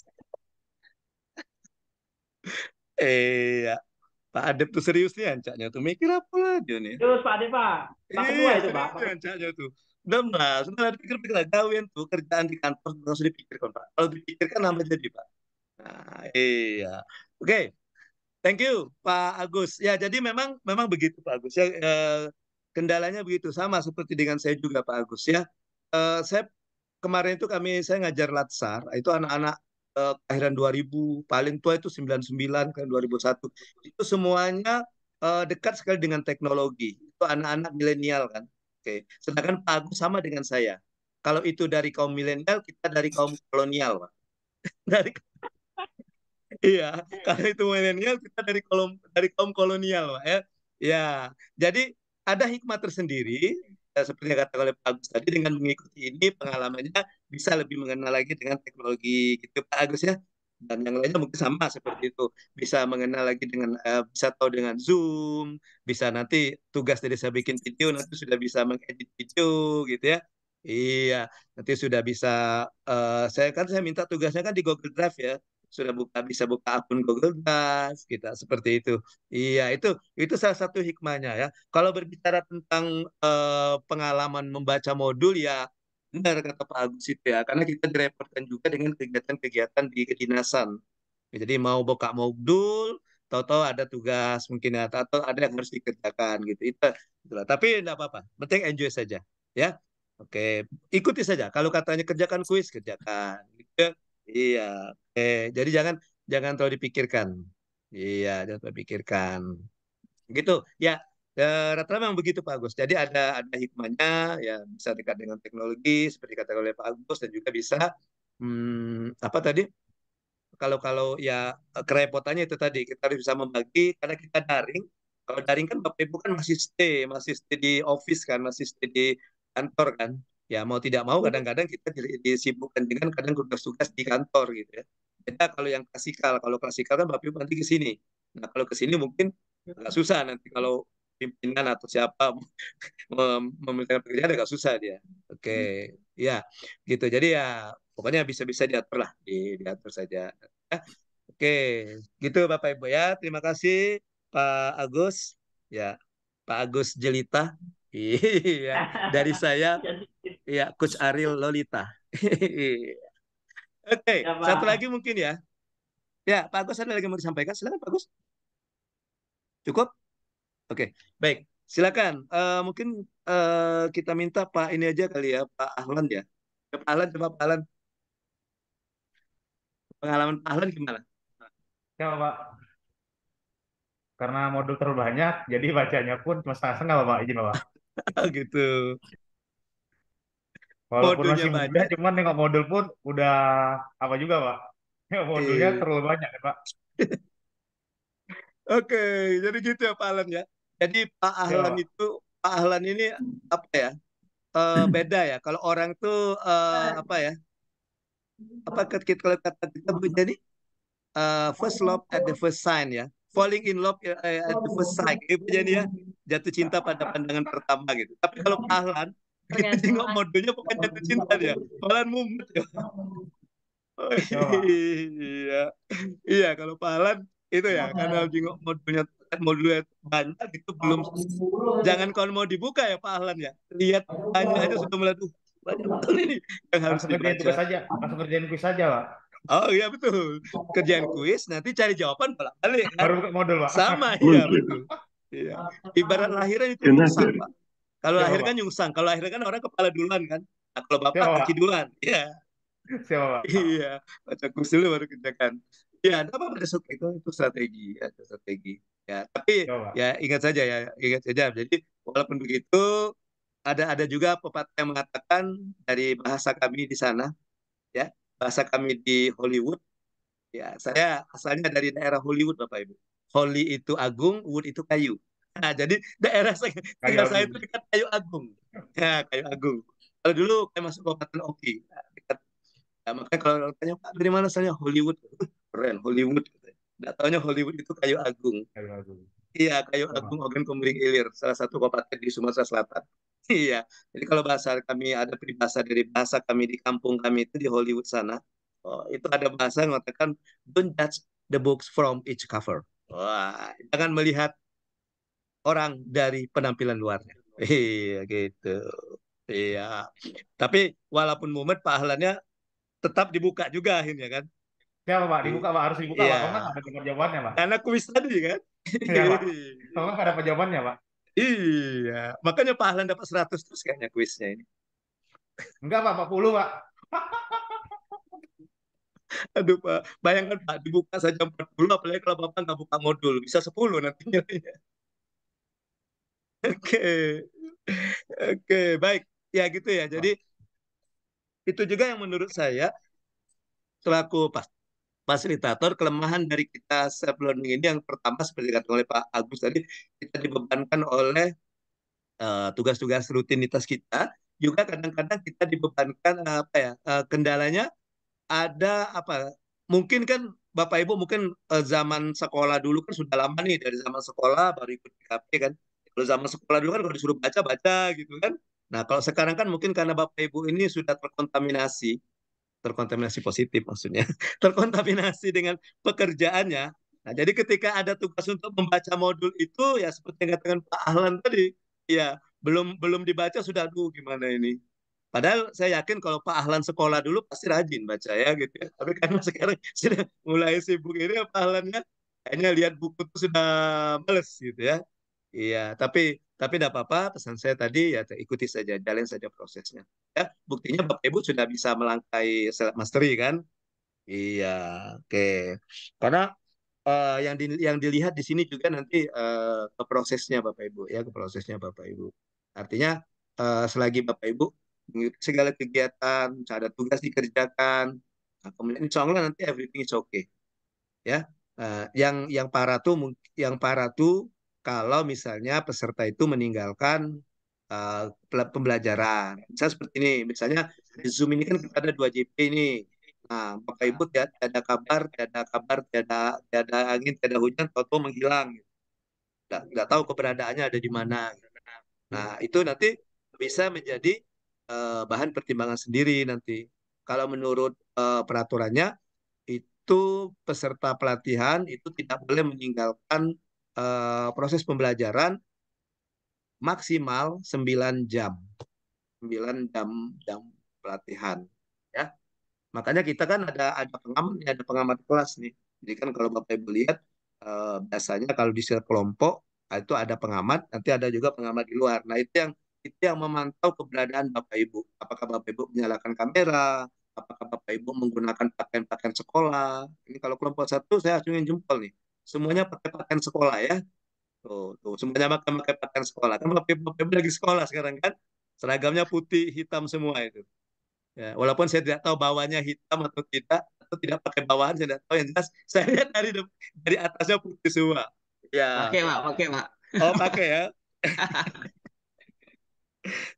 iya. Pak Adep tuh serius nih ancaknya tuh. Mikir apa lagi nih? Terus Pak Adep, Pak. Pak iya, itu, Pak. Ancaknya tuh. Benar, lah, sebenarnya pikir-pikir lah. Gawin tuh kerjaan di kantor harus dipikirkan, Pak. Kalau dipikirkan nambah jadi, Pak. Nah, iya. Oke. Okay. Thank you Pak Agus. Ya, jadi memang memang begitu Pak Agus. Ya eh, kendalanya begitu sama seperti dengan saya juga Pak Agus ya. Eh, saya kemarin itu kami saya ngajar latsar, itu anak-anak eh, akhiran 2000, paling tua itu 99 ke 2001. Itu semuanya eh, dekat sekali dengan teknologi. Itu anak-anak milenial kan. Oke. Sedangkan Pak Agus sama dengan saya. Kalau itu dari kaum milenial, kita dari kaum kolonial, Pak. *laughs* dari Iya, karena itu milenial kita dari kolom dari kaum kolonial, Pak ya. Ya, jadi ada hikmah tersendiri ya, seperti yang kata oleh Pak Agus tadi dengan mengikuti ini pengalamannya bisa lebih mengenal lagi dengan teknologi gitu Pak Agus ya dan yang lainnya mungkin sama seperti itu bisa mengenal lagi dengan uh, bisa tahu dengan zoom bisa nanti tugas dari saya bikin video nanti sudah bisa mengedit video gitu ya iya nanti sudah bisa uh, saya kan saya minta tugasnya kan di Google Drive ya sudah buka bisa buka akun Google Glass kita gitu, seperti itu. Iya, itu itu salah satu hikmahnya ya. Kalau berbicara tentang eh, pengalaman membaca modul ya benar kata Pak Agus itu ya, karena kita direpotkan juga dengan kegiatan-kegiatan di kedinasan. Jadi mau buka modul, tahu-tahu ada tugas mungkin atau ada yang harus dikerjakan gitu. Itu itulah. Tapi tidak apa-apa, penting enjoy saja ya. Oke, ikuti saja. Kalau katanya kerjakan kuis, kerjakan. Gitu. Iya. Eh, jadi jangan jangan terlalu dipikirkan. Iya, jangan terlalu dipikirkan. Gitu. Ya, eh, rata-rata memang begitu Pak Agus. Jadi ada ada hikmahnya ya bisa dekat dengan teknologi seperti kata oleh Pak Agus dan juga bisa hmm, apa tadi? Kalau kalau ya eh, kerepotannya itu tadi kita harus bisa membagi karena kita daring. Kalau daring kan Bapak Ibu kan masih stay, masih stay di office kan, masih stay di kantor kan ya mau tidak mau kadang-kadang kita disibukkan dengan kadang tugas-tugas di kantor gitu ya beda kalau yang klasikal kalau klasikal kan bapak ibu nanti ke sini nah kalau ke sini mungkin agak susah nanti kalau pimpinan atau siapa *laughs* meminta pekerjaan agak susah dia oke okay. hmm. ya gitu jadi ya pokoknya bisa-bisa diatur lah di, diatur saja ya, oke okay. gitu bapak ibu ya terima kasih pak Agus ya Pak Agus Jelita *laughs* Iya, dari saya Iya, Coach Ariel Lolita. *laughs* Oke, okay, ya, satu lagi mungkin ya. Ya, Pak Agus ada lagi mau disampaikan? Silakan Pak Agus. Cukup? Oke, okay, baik. Silakan. Uh, mungkin uh, kita minta Pak ini aja kali ya, Pak Ahlan ya. ya Pak Ahlan, coba Pak Ahlan. Pengalaman Pak Ahlan gimana? Ya, Pak. Karena modul terlalu banyak, jadi bacanya pun cuma setengah-setengah, Pak. Izin, Pak. *laughs* Oh, gitu. Walaupun masih muda, cuman nengok modul pun udah apa juga, Pak. Nengok modulnya e... Iya. terlalu banyak, ya, Pak. *laughs* Oke, jadi gitu ya Pak Ahlan ya. Jadi Pak iya, Ahlan ya. itu, Pak Ahlan ini apa ya? E, *clears throat* beda ya. Kalau orang tuh e, apa ya? Apa kita kalau kata kita jadi e, first love at the first sign ya. Falling in love at the first sight. Gitu jadi ya. Jatuh cinta pada pandangan pertama gitu. Tapi kalau Pak Ahlan kita jengok modelnya pokoknya jatuh cinta dia, pahlawan mumet oh, ya. iya, iya kalau pahlawan itu ya karena jenguk modelnya modulnya banyak gitu belum jangan kalau mau dibuka ya Pak Ahlan ya lihat aja aja sudah melihat tuh banyak betul ini yang harus dibaca kerjain saja langsung kerjain kuis saja Pak Oh iya betul kerjaan kuis nanti cari jawaban bolak balik baru modul Pak sama *laughs* iya betul iya ibarat lahiran itu sama. Kalau lahir kan nyungsang, kalau lahir kan orang kepala duluan kan. Nah, kalau bapak Siapa, kaki duluan. Iya. Siapa, iya, baca kursus dulu baru kerjakan. Iya, apa pada suka itu itu strategi, ya, itu strategi. Ya, tapi Siapa. ya ingat saja ya, ingat saja. Jadi walaupun begitu ada ada juga pepatah yang mengatakan dari bahasa kami di sana, ya bahasa kami di Hollywood. Ya, saya asalnya dari daerah Hollywood, Bapak Ibu. Holly itu agung, wood itu kayu. Nah, jadi daerah saya, daerah saya itu dekat Kayu Agung. Ya, Kayu Agung. Kalau dulu saya masuk Kabupaten Oki. Dekat. Ya, makanya kalau orang tanya, Pak, dari mana saya Hollywood. *laughs* Keren, Hollywood. Nggak taunya Hollywood itu Kayu Agung. Kayu Agung. Iya, Kayu Agung Ogen Kumring Ilir, salah satu kabupaten di Sumatera Selatan. *laughs* Iya, jadi kalau bahasa kami ada peribahasa dari bahasa kami di kampung kami itu di Hollywood sana, oh, itu ada bahasa yang mengatakan don't judge the books from each cover. Wah, jangan melihat orang dari penampilan luarnya. *laughs* Iya gitu. Iya. Tapi walaupun mumet Pak tetap dibuka juga akhirnya kan. Ya Pak, dibuka Pak, harus dibuka iya. Pak. Karena ada jawabannya Pak. Karena kuis tadi kan. Iya Pak. *laughs* Karena ada jawabannya Pak. Iya. Makanya Pak Ahlan dapat 100 terus kayaknya kuisnya ini. Enggak Pak, 40 Pak. *laughs* Aduh Pak, bayangkan Pak, dibuka saja 40, apalagi kalau Bapak nggak buka modul, bisa 10 nantinya. Oke. Oke, baik. Ya gitu ya. Jadi itu juga yang menurut saya selaku pas fasilitator kelemahan dari kita self learning ini yang pertama seperti dikatakan oleh Pak Agus tadi kita dibebankan oleh eh, tugas-tugas uh, rutinitas kita juga kadang-kadang kita dibebankan apa ya uh, kendalanya ada apa mungkin kan Bapak Ibu mungkin uh, zaman sekolah dulu kan sudah lama nih dari zaman sekolah baru ikut KP kan kalau zaman sekolah dulu kan kalau disuruh baca baca gitu kan. Nah kalau sekarang kan mungkin karena bapak ibu ini sudah terkontaminasi, terkontaminasi positif maksudnya, *laughs* terkontaminasi dengan pekerjaannya. Nah jadi ketika ada tugas untuk membaca modul itu ya seperti yang katakan Pak Ahlan tadi, ya belum belum dibaca sudah aduh gimana ini. Padahal saya yakin kalau Pak Ahlan sekolah dulu pasti rajin baca ya gitu ya. Tapi karena *laughs* sekarang sudah mulai sibuk ini Pak Ahlan ya, kan kayaknya lihat buku itu sudah males gitu ya. Iya, tapi tapi tidak apa-apa. Pesan saya tadi ya ikuti saja, jalan saja prosesnya. Ya, buktinya Bapak Ibu sudah bisa melangkai selat mastery kan? Iya, oke. Okay. Karena uh, yang di, yang dilihat di sini juga nanti uh, ke prosesnya Bapak Ibu ya, ke prosesnya Bapak Ibu. Artinya uh, selagi Bapak Ibu mengikuti segala kegiatan, ada tugas dikerjakan, nah, kemudian insya Allah nanti everything is okay. Ya, uh, yang yang parah tuh yang parah tuh kalau misalnya peserta itu meninggalkan uh, pembelajaran. Misalnya seperti ini, misalnya di Zoom ini kan kita ada dua JP ini. Nah, Bapak Ibu tidak ada kabar, tidak ada kabar, tidak ada, tidak ada angin, tidak ada hujan, tahu menghilang. tidak tidak tahu keberadaannya ada di mana. Nah, itu nanti bisa menjadi uh, bahan pertimbangan sendiri nanti. Kalau menurut uh, peraturannya, itu peserta pelatihan itu tidak boleh meninggalkan Eh, proses pembelajaran maksimal 9 jam. 9 jam jam pelatihan ya. Makanya kita kan ada ada pengamat ada pengamat kelas nih. Jadi kan kalau Bapak Ibu lihat eh, biasanya kalau di sel kelompok ah, itu ada pengamat, nanti ada juga pengamat di luar. Nah, itu yang itu yang memantau keberadaan Bapak Ibu. Apakah Bapak Ibu menyalakan kamera? Apakah Bapak Ibu menggunakan pakaian-pakaian sekolah? Ini kalau kelompok satu saya acungin jempol nih semuanya pakai pakaian sekolah ya. Tuh, tuh semuanya pakai pakai pakaian sekolah. Kan Bapak Ibu, Bapak lagi sekolah sekarang kan. Seragamnya putih, hitam semua itu. Ya, walaupun saya tidak tahu bawahnya hitam atau tidak atau tidak pakai bawahan saya tidak tahu yang jelas *laughs* saya lihat dari dari atasnya putih semua. Ya. Pakai, Pak, pakai, Pak. Oh, pakai ya.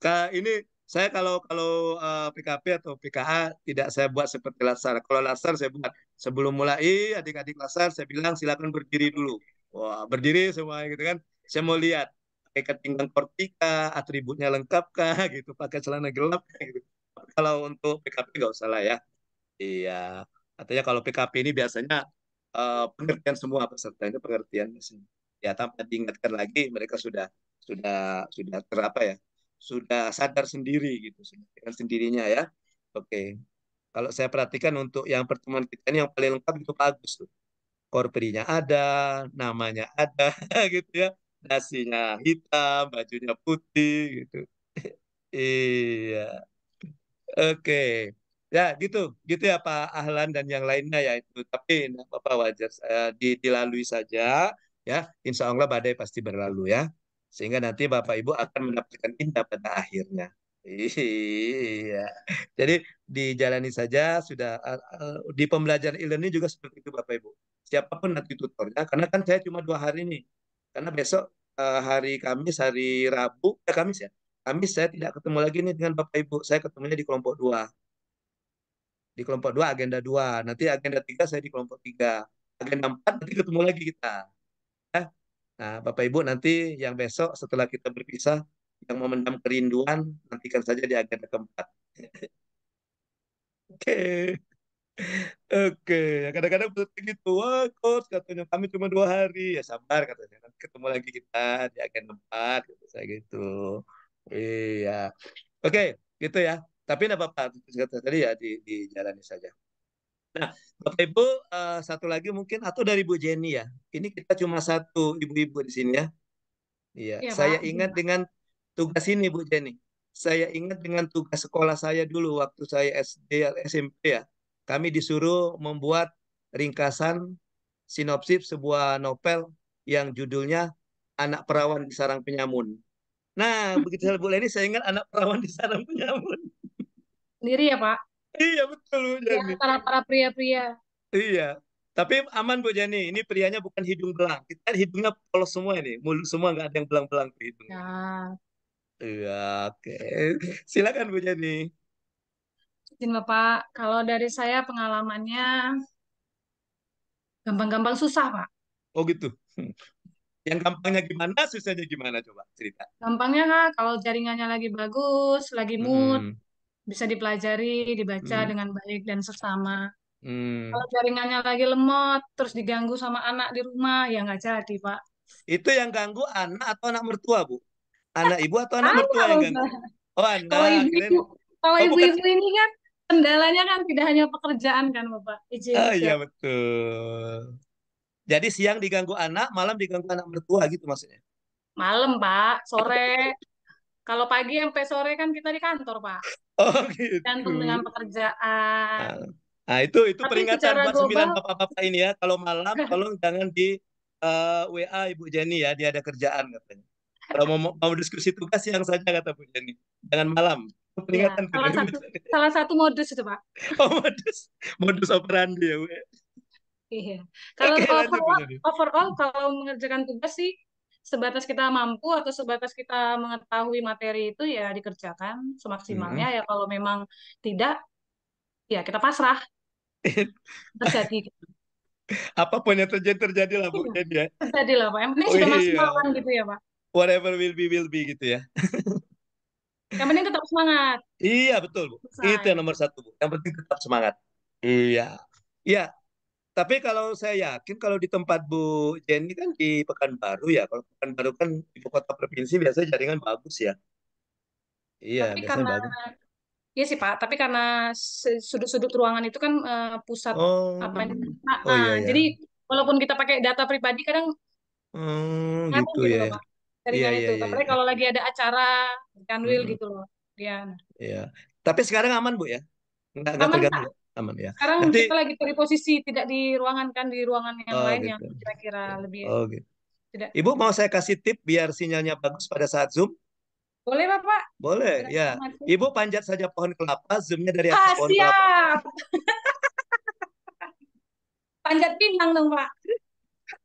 nah, *laughs* ini saya kalau kalau uh, eh, PKP atau PKA tidak saya buat seperti Lasar. Kalau Lasar saya buat sebelum mulai adik-adik Lasar saya bilang silakan berdiri dulu. Wah, berdiri semua gitu kan. Saya mau lihat pakai ketinggian kortika, atributnya lengkapkah *laughs* gitu, pakai celana gelap gitu. Kalau untuk PKP nggak usah lah ya. Iya, artinya kalau PKP ini biasanya uh, pengertian semua peserta pesertanya pengertian Ya tanpa diingatkan lagi mereka sudah sudah sudah terapa ya sudah sadar sendiri gitu dengan sendirinya ya oke kalau saya perhatikan untuk yang pertemuan kita ini yang paling lengkap itu Pak Agus tuh korprinya ada namanya ada *laughs* gitu ya nasinya hitam bajunya putih gitu *laughs* iya oke ya gitu gitu ya Pak Ahlan dan yang lainnya ya itu tapi nah, Bapak wajar saya eh, dilalui saja ya Insya Allah badai pasti berlalu ya sehingga nanti Bapak Ibu akan mendapatkan indah pada akhirnya. Iya. Jadi dijalani saja sudah eh, di pembelajaran e-learning juga seperti itu Bapak Ibu. Siapapun nanti tutornya karena kan saya cuma dua hari ini. Karena besok eh, hari Kamis, hari Rabu, ya Kamis ya. Kamis saya tidak ketemu lagi nih dengan Bapak Ibu. Saya ketemunya di kelompok dua. Di kelompok dua agenda dua. Nanti agenda tiga saya di kelompok tiga. Agenda empat nanti ketemu lagi kita. Nah, Bapak Ibu nanti yang besok setelah kita berpisah, yang memendam kerinduan, nantikan saja di agenda keempat. Oke. Oke, okay. Ya, kadang-kadang seperti gitu. Wah, coach katanya kami cuma dua hari. Ya sabar katanya. Nanti ketemu lagi kita di agenda keempat gitu saya gitu. Iya. Oke, okay, gitu ya. Tapi enggak apa-apa tadi ya di dijalani saja. Nah, Bapak Ibu, uh, satu lagi mungkin atau dari Bu Jenny ya. Ini kita cuma satu ibu-ibu di sini ya. Iya, ya, saya iya, Pak. ingat dengan tugas ini Bu Jenny. Saya ingat dengan tugas sekolah saya dulu waktu saya SD SMP ya. Kami disuruh membuat ringkasan sinopsis sebuah novel yang judulnya Anak Perawan di Sarang Penyamun. Nah, begitu saya ini saya ingat anak perawan di sarang penyamun. Sendiri ya, Pak? Iya betul Bu Jani. Ya, para para pria-pria. Iya. Tapi aman Bu Jani, ini prianya bukan hidung belang. Kita hidungnya polos semua ini, mulut semua nggak ada yang belang-belang di hidung. Ya. Iya, oke. Silakan Bu Jani. Izin Bapak, kalau dari saya pengalamannya gampang-gampang susah, Pak. Oh gitu. Hmm. Yang gampangnya gimana, susahnya gimana coba cerita. Gampangnya Kak, kalau jaringannya lagi bagus, lagi mood, hmm bisa dipelajari, dibaca hmm. dengan baik dan sesama. Hmm. Kalau jaringannya lagi lemot, terus diganggu sama anak di rumah, ya nggak jadi, Pak. Itu yang ganggu anak atau anak mertua, Bu? Anak ibu atau anak, mertua yang ganggu? Oh, anak. Kalau ibu-ibu, kalau oh, ibu-ibu ini kan kendalanya kan tidak hanya pekerjaan kan, Bapak? Izin. Oh, iya betul. Jadi siang diganggu anak, malam diganggu anak mertua gitu maksudnya? Malam, Pak. Sore. kalau pagi sampai sore kan kita di kantor, Pak. Oh *laughs* gitu. Tergantung dengan pekerjaan. Nah, itu itu Tapi peringatan buat global, sembilan bapak-bapak ini ya. Kalau malam kalau *laughs* jangan di uh, eh, WA Ibu Jenny ya, dia ada kerjaan katanya. Kalau mau mau diskusi tugas yang saja kata Bu Jenny. Jangan malam. Iya, peringatan ya, salah satu salah satu modus itu, Pak. *laughs* Oh, modus. Modus operandi ya, Bu. Ya. Iya. Kalau okay, overall, overall kalau mengerjakan tugas sih sebatas kita mampu atau sebatas kita mengetahui materi itu ya dikerjakan semaksimalnya hmm. ya kalau memang tidak ya kita pasrah *laughs* terjadi apapun yang terjadi terjadi lah bukan iya. ya terjadi lah pak yang penting oh, sudah iya. maksimalan gitu ya pak whatever will be will be gitu ya *laughs* yang penting tetap semangat iya betul bu Selesai. itu yang nomor satu bu yang penting tetap semangat iya iya tapi kalau saya yakin kalau di tempat Bu Jenny kan di Pekanbaru ya. Kalau Pekanbaru kan ibu kota provinsi biasanya jaringan bagus ya. Iya, Tapi karena bagus. Iya sih Pak, tapi karena sudut-sudut ruangan itu kan uh, pusat oh. apa nah, oh, iya, nah, iya. jadi walaupun kita pakai data pribadi kadang hmm, gitu, gitu ya. Loh, Pak. Dari iya, iya itu. Iya, iya, kalau lagi ada acara kanwil hmm. gitu loh, dia. Iya. Tapi sekarang aman Bu ya? Enggak, enggak aman terganggu. Pak aman ya. Sekarang Nanti, kita lagi dari posisi tidak di ruangan kan di ruangan yang oh, lain gitu. yang kira-kira oh, lebih. Oh gitu. Tidak. Ibu mau saya kasih tip biar sinyalnya bagus pada saat Zoom? Boleh Bapak? Boleh, ya. Ibu panjat saja pohon kelapa, zoomnya dari atas ah, pohon siap. kelapa. *laughs* panjat pinang dong Pak.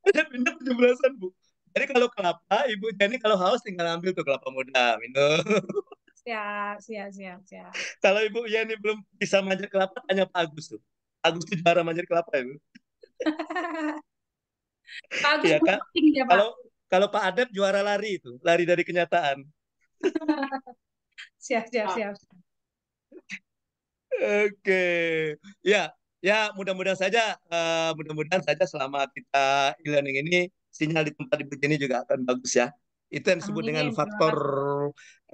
Panjat pinang tujuh belasan Bu. Jadi kalau kelapa, Ibu jadi kalau haus tinggal ambil tuh kelapa muda, minum. *laughs* siap siap siap siap kalau ibu ya ini belum bisa manjat kelapa tanya Pak Agus tuh Agus tuh juara manjat kelapa ya bu *laughs* Pak Agus iya kan? kalau kalau Pak Adep juara lari itu lari dari kenyataan *laughs* siap siap ah. siap Oke, ya, ya mudah-mudahan saja, uh, mudah-mudahan saja selama kita e-learning ini sinyal di tempat ibu ini juga akan bagus ya. Itu yang disebut dengan ya faktor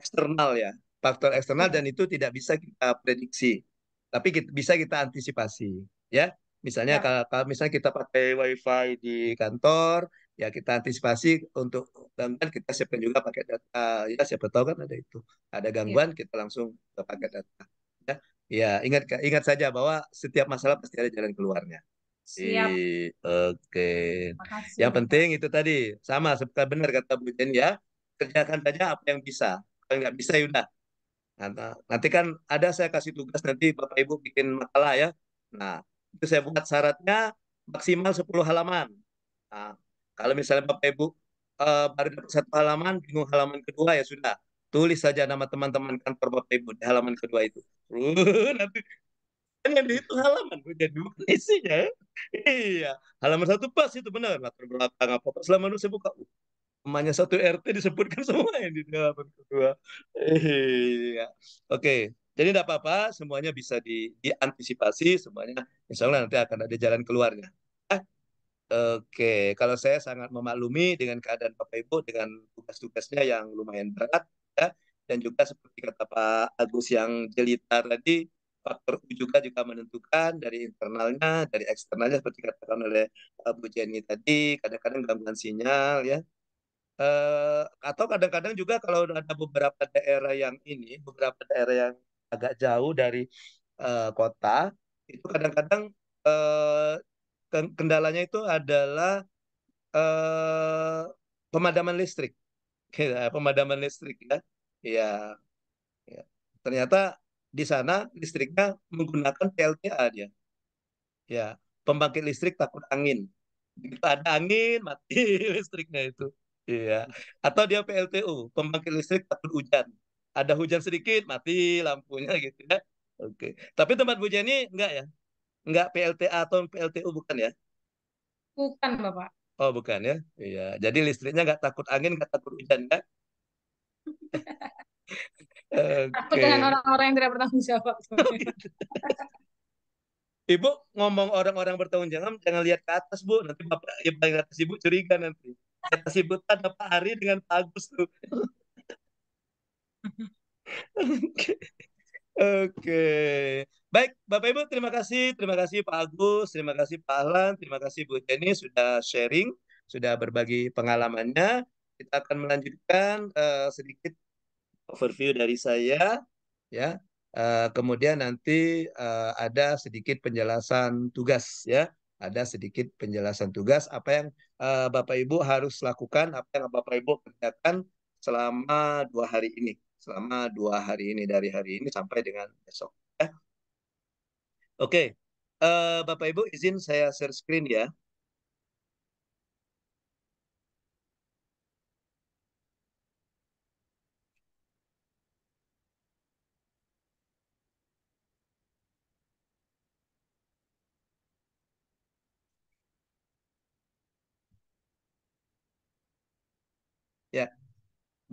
eksternal ya. Faktor eksternal iya. dan itu tidak bisa kita prediksi. Tapi kita, bisa kita antisipasi ya. Misalnya ya. Kalau, kalau misalnya kita pakai wifi di kantor, ya kita antisipasi untuk dan kita siapkan juga pakai data. Ya siapa tahu kan ada itu. Ada iya. gangguan ya. kita langsung pakai data. Ya, ya ingat ingat saja bahwa setiap masalah pasti ada jalan keluarnya. Siap. Oke. Okay. Yang penting itu tadi sama seperti benar kata Bu Jen ya. Kerjakan saja apa yang bisa. Kalau nggak bisa ya udah. Nanti kan ada saya kasih tugas nanti Bapak Ibu bikin makalah ya. Nah, itu saya buat syaratnya maksimal 10 halaman. Nah, kalau misalnya Bapak Ibu uh, baru dapat satu halaman, bingung halaman kedua ya sudah. Tulis saja nama teman-teman kantor Bapak Ibu di halaman kedua itu. *laughs* Uh, nanti kan yang dihitung halaman udah dua *laughs* isinya iya halaman satu pas itu benar latar belakang apa selama lu saya buka namanya uh, satu RT disebutkan *laughs* semua yang di halaman kedua iya oke jadi tidak apa-apa semuanya bisa di, diantisipasi semuanya insya Allah nanti akan ada jalan keluarnya eh, Oke, kalau saya sangat memaklumi dengan keadaan Bapak Ibu dengan tugas-tugasnya yang lumayan berat ya dan juga seperti kata Pak Agus yang jelita tadi faktor u juga juga menentukan dari internalnya, dari eksternalnya seperti katakan oleh uh, Bu Jenny tadi, kadang-kadang gangguan sinyal ya. Uh, atau kadang-kadang juga kalau ada beberapa daerah yang ini, beberapa daerah yang agak jauh dari uh, kota, itu kadang-kadang uh, kendalanya itu adalah uh, pemadaman listrik. *laughs* pemadaman listrik ya. Ya. Ternyata di sana listriknya menggunakan PLTA dia. Ya, pembangkit listrik takut angin. Begitu ada angin, mati *laughs* listriknya itu. Iya. Atau dia PLTU, pembangkit listrik takut hujan. Ada hujan sedikit, mati lampunya *laughs* gitu ya. Oke. Tapi tempat Bu Jenny enggak ya? Enggak PLTA atau PLTU bukan ya? Bukan, Bapak. Oh, bukan ya? Iya. Jadi listriknya enggak takut angin, enggak takut hujan, enggak? *laughs* Okay. Takut dengan orang-orang yang tidak bertanggung jawab. Oh, *laughs* Ibu ngomong orang-orang bertanggung jawab jangan lihat ke atas bu nanti bapak ya paling atas ibu curiga nanti atas ibu ada kan Pak Ari dengan Pak Agus tuh. Oke. Oke. Baik, Bapak Ibu terima kasih. Terima kasih Pak Agus, terima kasih Pak Alan, terima kasih Bu Jenny sudah sharing, sudah berbagi pengalamannya. Kita akan melanjutkan uh, sedikit overview dari saya ya. Uh, kemudian nanti uh, ada sedikit penjelasan tugas ya, ada sedikit penjelasan tugas apa yang uh, Bapak Ibu harus lakukan, apa yang Bapak Ibu kerjakan selama dua hari ini, selama dua hari ini dari hari ini sampai dengan besok. Ya. Oke, okay. uh, Bapak Ibu izin saya share screen ya.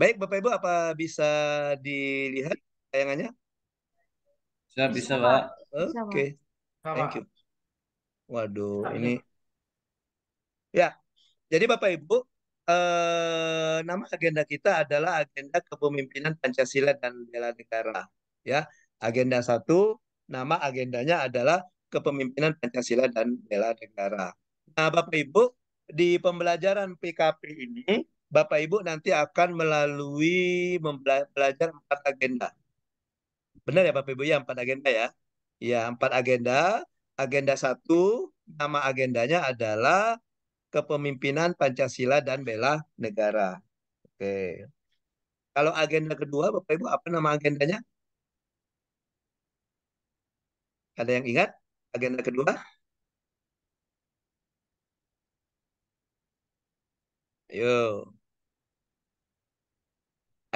Baik, Bapak Ibu, apa bisa dilihat tayangannya? Bisa, bisa, Pak. Oke. Okay. Thank you. Waduh, ini ya. Jadi Bapak Ibu, eh, nama agenda kita adalah agenda kepemimpinan Pancasila dan bela negara. Ya, agenda satu, nama agendanya adalah kepemimpinan Pancasila dan bela negara. Nah, Bapak Ibu, di pembelajaran PKP ini Bapak Ibu nanti akan melalui belajar empat agenda. Benar ya Bapak Ibu ya empat agenda ya. Ya empat agenda. Agenda satu nama agendanya adalah kepemimpinan Pancasila dan bela negara. Oke. Kalau agenda kedua Bapak Ibu apa nama agendanya? Ada yang ingat agenda kedua? Yo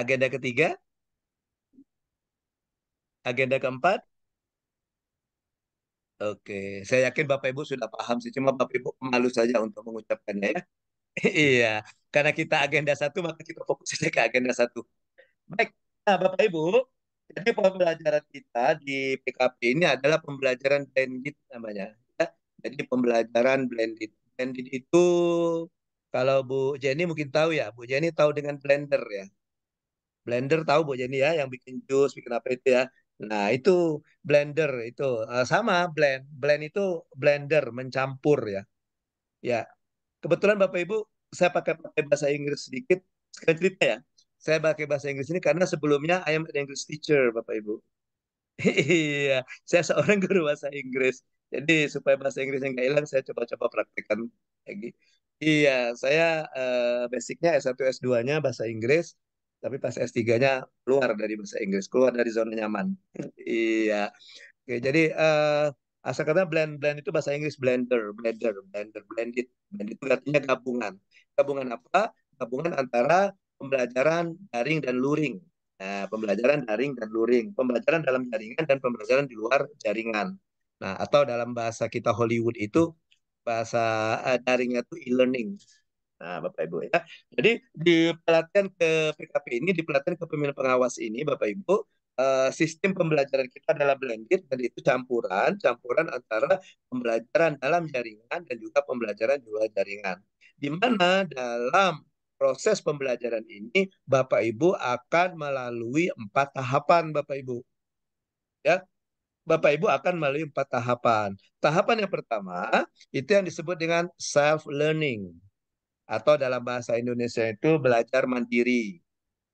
agenda ketiga, agenda keempat. Oke, saya yakin Bapak Ibu sudah paham sih, cuma Bapak Ibu malu saja untuk mengucapkannya ya. *laughs* iya, karena kita agenda satu maka kita fokus saja ke agenda satu. Baik, nah, Bapak Ibu, jadi pembelajaran kita di PKP ini adalah pembelajaran blended namanya. Ya. Jadi pembelajaran blended. Blended itu kalau Bu Jenny mungkin tahu ya, Bu Jenny tahu dengan blender ya blender tahu Bu Jenny ya yang bikin jus, bikin apa itu ya. Nah, itu blender itu uh, sama blend. Blend itu blender mencampur ya. Ya. Kebetulan Bapak Ibu saya pakai, pakai bahasa Inggris sedikit sekali cerita ya. Saya pakai bahasa Inggris ini karena sebelumnya I am an English teacher Bapak Ibu. *laughs* Iya, saya seorang guru bahasa Inggris. Jadi supaya bahasa Inggris yang nggak hilang saya coba-coba praktekkan lagi. Iya, saya uh, basicnya S1 S2-nya bahasa Inggris, tapi pas S3-nya keluar dari bahasa Inggris, keluar dari zona nyaman. *laughs* iya. Oke, jadi uh, asal kata blend blend itu bahasa Inggris blender, blender, blender, blended. Blend itu artinya gabungan. Gabungan apa? Gabungan antara pembelajaran daring dan luring. Nah, pembelajaran daring dan luring, pembelajaran dalam jaringan dan pembelajaran di luar jaringan. Nah, atau dalam bahasa kita Hollywood itu bahasa uh, daringnya itu e-learning. Nah, Bapak Ibu ya. Jadi di pelatihan ke PKP ini, di pelatihan ke pengawas ini, Bapak Ibu, eh, sistem pembelajaran kita adalah blended dan itu campuran, campuran antara pembelajaran dalam jaringan dan juga pembelajaran di luar jaringan. Di mana dalam proses pembelajaran ini Bapak Ibu akan melalui empat tahapan Bapak Ibu. Ya, Bapak Ibu akan melalui empat tahapan. Tahapan yang pertama itu yang disebut dengan self learning atau dalam bahasa Indonesia itu belajar mandiri.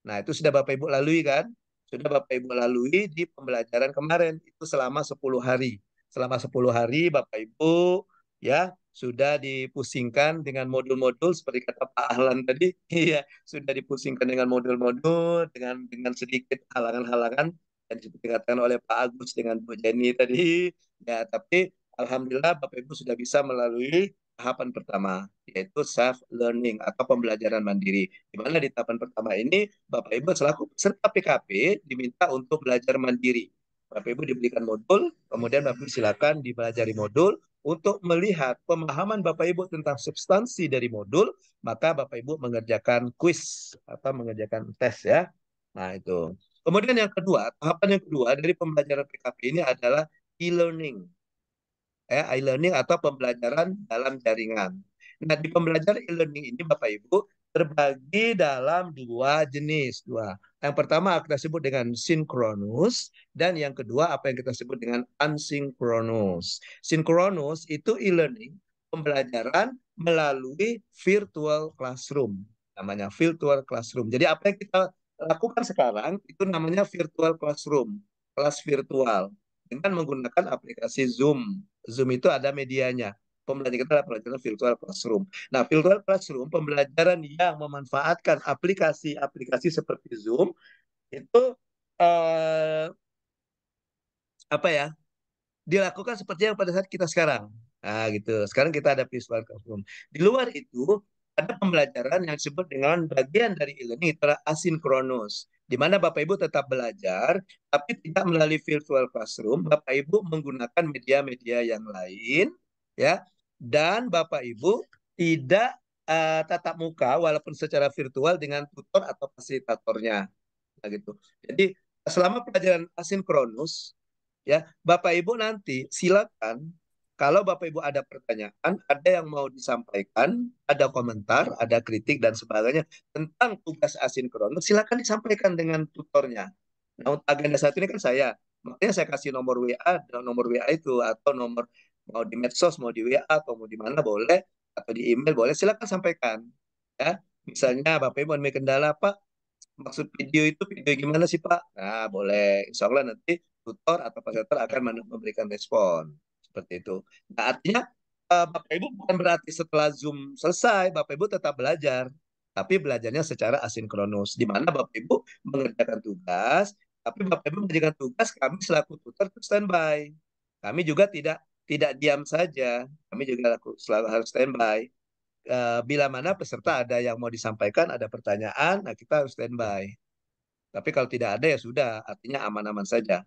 Nah, itu sudah Bapak Ibu lalui kan? Sudah Bapak Ibu lalui di pembelajaran kemarin itu selama 10 hari. Selama 10 hari Bapak Ibu ya sudah dipusingkan dengan modul-modul seperti kata Pak Ahlan tadi, *laughs* iya, sudah dipusingkan dengan modul-modul dengan dengan sedikit halangan-halangan yang dikatakan oleh Pak Agus dengan Bu Jenny tadi. Ya, tapi alhamdulillah Bapak Ibu sudah bisa melalui tahapan pertama yaitu self learning atau pembelajaran mandiri. Di mana di tahapan pertama ini Bapak Ibu selaku peserta PKP diminta untuk belajar mandiri. Bapak Ibu diberikan modul, kemudian Bapak Ibu silakan dipelajari modul untuk melihat pemahaman Bapak Ibu tentang substansi dari modul, maka Bapak Ibu mengerjakan quiz atau mengerjakan tes ya. Nah, itu. Kemudian yang kedua, tahapan yang kedua dari pembelajaran PKP ini adalah e-learning eh, e-learning atau pembelajaran dalam jaringan. Nah, di pembelajaran e-learning ini Bapak Ibu terbagi dalam dua jenis, dua. Yang pertama kita sebut dengan sinkronus dan yang kedua apa yang kita sebut dengan unsinkronus. Sinkronus itu e-learning, pembelajaran melalui virtual classroom. Namanya virtual classroom. Jadi apa yang kita lakukan sekarang itu namanya virtual classroom, kelas virtual dengan menggunakan aplikasi Zoom Zoom itu ada medianya. Pembelajaran kita adalah pembelajaran virtual classroom. Nah, virtual classroom pembelajaran yang memanfaatkan aplikasi-aplikasi seperti Zoom itu eh, apa ya? dilakukan seperti yang pada saat kita sekarang. Nah, gitu. Sekarang kita ada virtual classroom. Di luar itu ada pembelajaran yang disebut dengan bagian dari ilmu learning asinkronus di mana Bapak Ibu tetap belajar, tapi tidak melalui virtual classroom. Bapak Ibu menggunakan media-media yang lain, ya. Dan Bapak Ibu tidak uh, tatap muka walaupun secara virtual dengan tutor atau fasilitatornya, nah, gitu. Jadi selama pelajaran asinkronus, ya Bapak Ibu nanti silakan kalau Bapak Ibu ada pertanyaan, ada yang mau disampaikan, ada komentar, ada kritik dan sebagainya tentang tugas asinkron, silakan disampaikan dengan tutornya. Nah, untuk agenda satu ini kan saya, makanya saya kasih nomor WA, nomor WA itu atau nomor mau di medsos, mau di WA atau mau di mana boleh atau di email boleh, silakan sampaikan. Ya, misalnya Bapak Ibu ada kendala, Pak, maksud video itu video gimana sih Pak? Nah, boleh. Insya Allah nanti tutor atau peserta akan memberikan respon seperti itu. Nah, artinya eh, Bapak Ibu bukan berarti setelah Zoom selesai Bapak Ibu tetap belajar, tapi belajarnya secara asinkronus di mana Bapak Ibu mengerjakan tugas, tapi Bapak Ibu mengerjakan tugas kami selaku tutor itu standby. Kami juga tidak tidak diam saja, kami juga laku, selalu harus standby. Eh, bila mana peserta ada yang mau disampaikan, ada pertanyaan, nah kita harus standby. Tapi kalau tidak ada ya sudah, artinya aman-aman saja.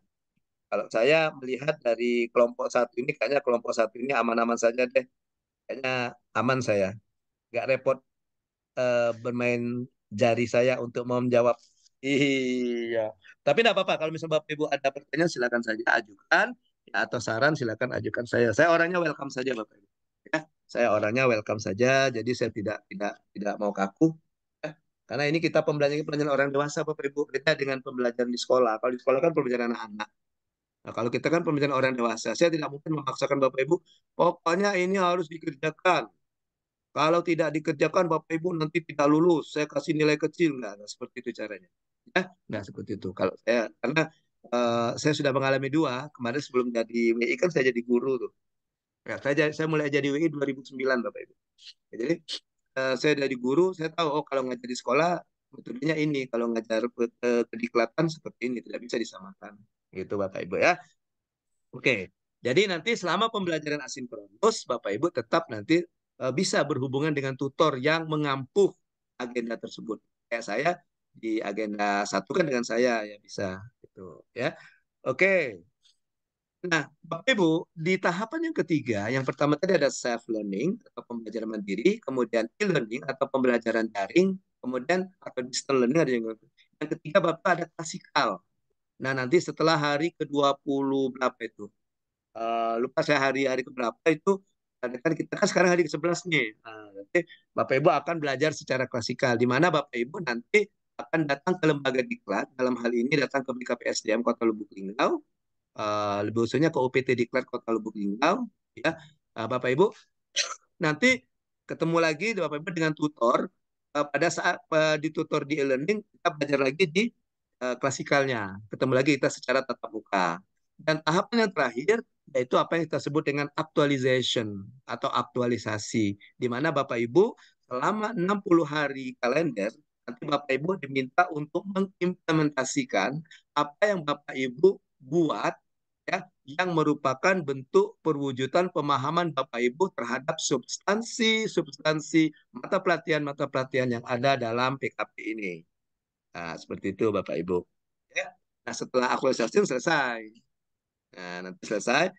Kalau saya melihat dari kelompok satu ini, kayaknya kelompok satu ini aman-aman saja deh. Kayaknya aman saya. Nggak repot uh, bermain jari saya untuk mau menjawab. Iya. Tapi tidak apa-apa. Kalau misalnya Bapak Ibu ada pertanyaan, silakan saja ajukan. Ya, atau saran, silakan ajukan saya. Saya orangnya welcome saja, Bapak Ibu. Ya, saya orangnya welcome saja. Jadi saya tidak tidak tidak mau kaku. Ya, karena ini kita pembelajaran pembelajaran orang dewasa Bapak Ibu beda dengan pembelajaran di sekolah. Kalau di sekolah kan pembelajaran anak-anak. Nah, kalau kita kan pembicaraan orang dewasa, saya tidak mungkin memaksakan Bapak Ibu, pokoknya ini harus dikerjakan. Kalau tidak dikerjakan, Bapak Ibu nanti tidak lulus, saya kasih nilai kecil. Nah, nah seperti itu caranya. Ya, nah seperti itu. Kalau saya, karena uh, saya sudah mengalami dua, kemarin sebelum jadi WI kan saya jadi guru tuh. Ya, saya, saya mulai jadi WI 2009 Bapak Ibu. Ya, jadi uh, saya dari guru, saya tahu oh kalau ngajar di sekolah metodenya ini, kalau ngajar eh, ke, ke, ke diklatan, seperti ini tidak bisa disamakan. Gitu Bapak Ibu ya. Oke, jadi nanti selama pembelajaran asinkronus Bapak Ibu tetap nanti e, bisa berhubungan dengan tutor yang mengampuh agenda tersebut. Kayak saya di agenda satu kan dengan saya ya bisa gitu ya. Oke. Nah, Bapak Ibu, di tahapan yang ketiga, yang pertama tadi ada self learning atau pembelajaran mandiri, kemudian e-learning atau pembelajaran daring, kemudian atau distance learning ada yang yang ketiga Bapak ada klasikal Nah, nanti setelah hari ke-20 berapa itu? Uh, lupa saya hari-hari ke berapa itu kan, kan kita kan sekarang hari ke-11 nih. Nah, nanti Bapak Ibu akan belajar secara klasikal di mana Bapak Ibu nanti akan datang ke lembaga diklat dalam hal ini datang ke BKPSDM Kota Lubuk Linggau uh, lebih khususnya ke UPT Diklat Kota Lubuk Linggau ya uh, Bapak Ibu nanti ketemu lagi Bapak Ibu dengan tutor uh, pada saat uh, tutor di e-learning kita belajar lagi di Eh, klasikalnya. Ketemu lagi kita secara tatap muka. Dan tahapan yang terakhir yaitu apa yang kita sebut dengan actualization atau aktualisasi. Di mana Bapak Ibu selama 60 hari kalender nanti Bapak Ibu diminta untuk mengimplementasikan apa yang Bapak Ibu buat ya yang merupakan bentuk perwujudan pemahaman Bapak Ibu terhadap substansi-substansi mata pelatihan-mata pelatihan yang ada dalam PKP ini. Nah, seperti itu Bapak Ibu. Ya. Nah, setelah akulisasi selesai. Nah, nanti selesai,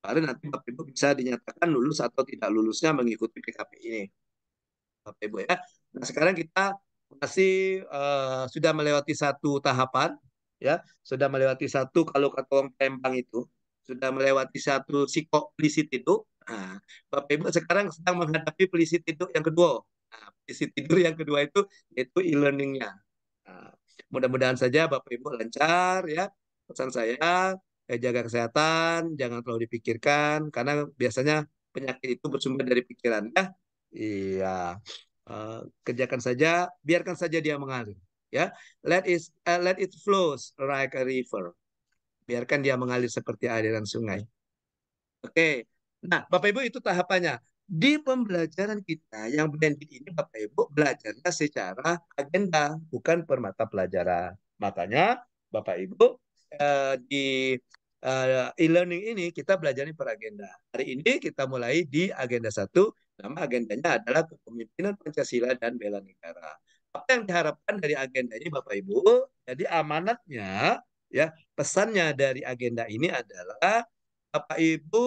baru nanti Bapak Ibu bisa dinyatakan lulus atau tidak lulusnya mengikuti PKP ini. Bapak Ibu ya. Nah, sekarang kita masih uh, sudah melewati satu tahapan ya, sudah melewati satu kalau kata orang Pembang itu, sudah melewati satu psikoplisit itu. Nah, Bapak Ibu sekarang sedang menghadapi pelisit itu yang kedua. Nah, plisit tidur yang kedua itu yaitu e-learningnya. Nah, mudah-mudahan saja Bapak Ibu lancar ya. Pesan saya eh, jaga kesehatan, jangan terlalu dipikirkan karena biasanya penyakit itu bersumber dari pikiran ya. Iya. Uh, kerjakan saja, biarkan saja dia mengalir ya. Let it uh, eh, let it flows like a river. Biarkan dia mengalir seperti aliran sungai. Oke. Okay. Nah, Bapak Ibu itu tahapannya. Di pembelajaran kita yang blended ini Bapak Ibu belajarnya secara agenda, bukan per mata pelajaran. Makanya Bapak Ibu eh, di uh, e-learning ini kita belajarin per agenda. Hari ini kita mulai di agenda satu. Nama agendanya adalah kepemimpinan Pancasila dan bela negara. Apa yang diharapkan dari agenda ini Bapak Ibu? Jadi amanatnya ya pesannya dari agenda ini adalah Bapak Ibu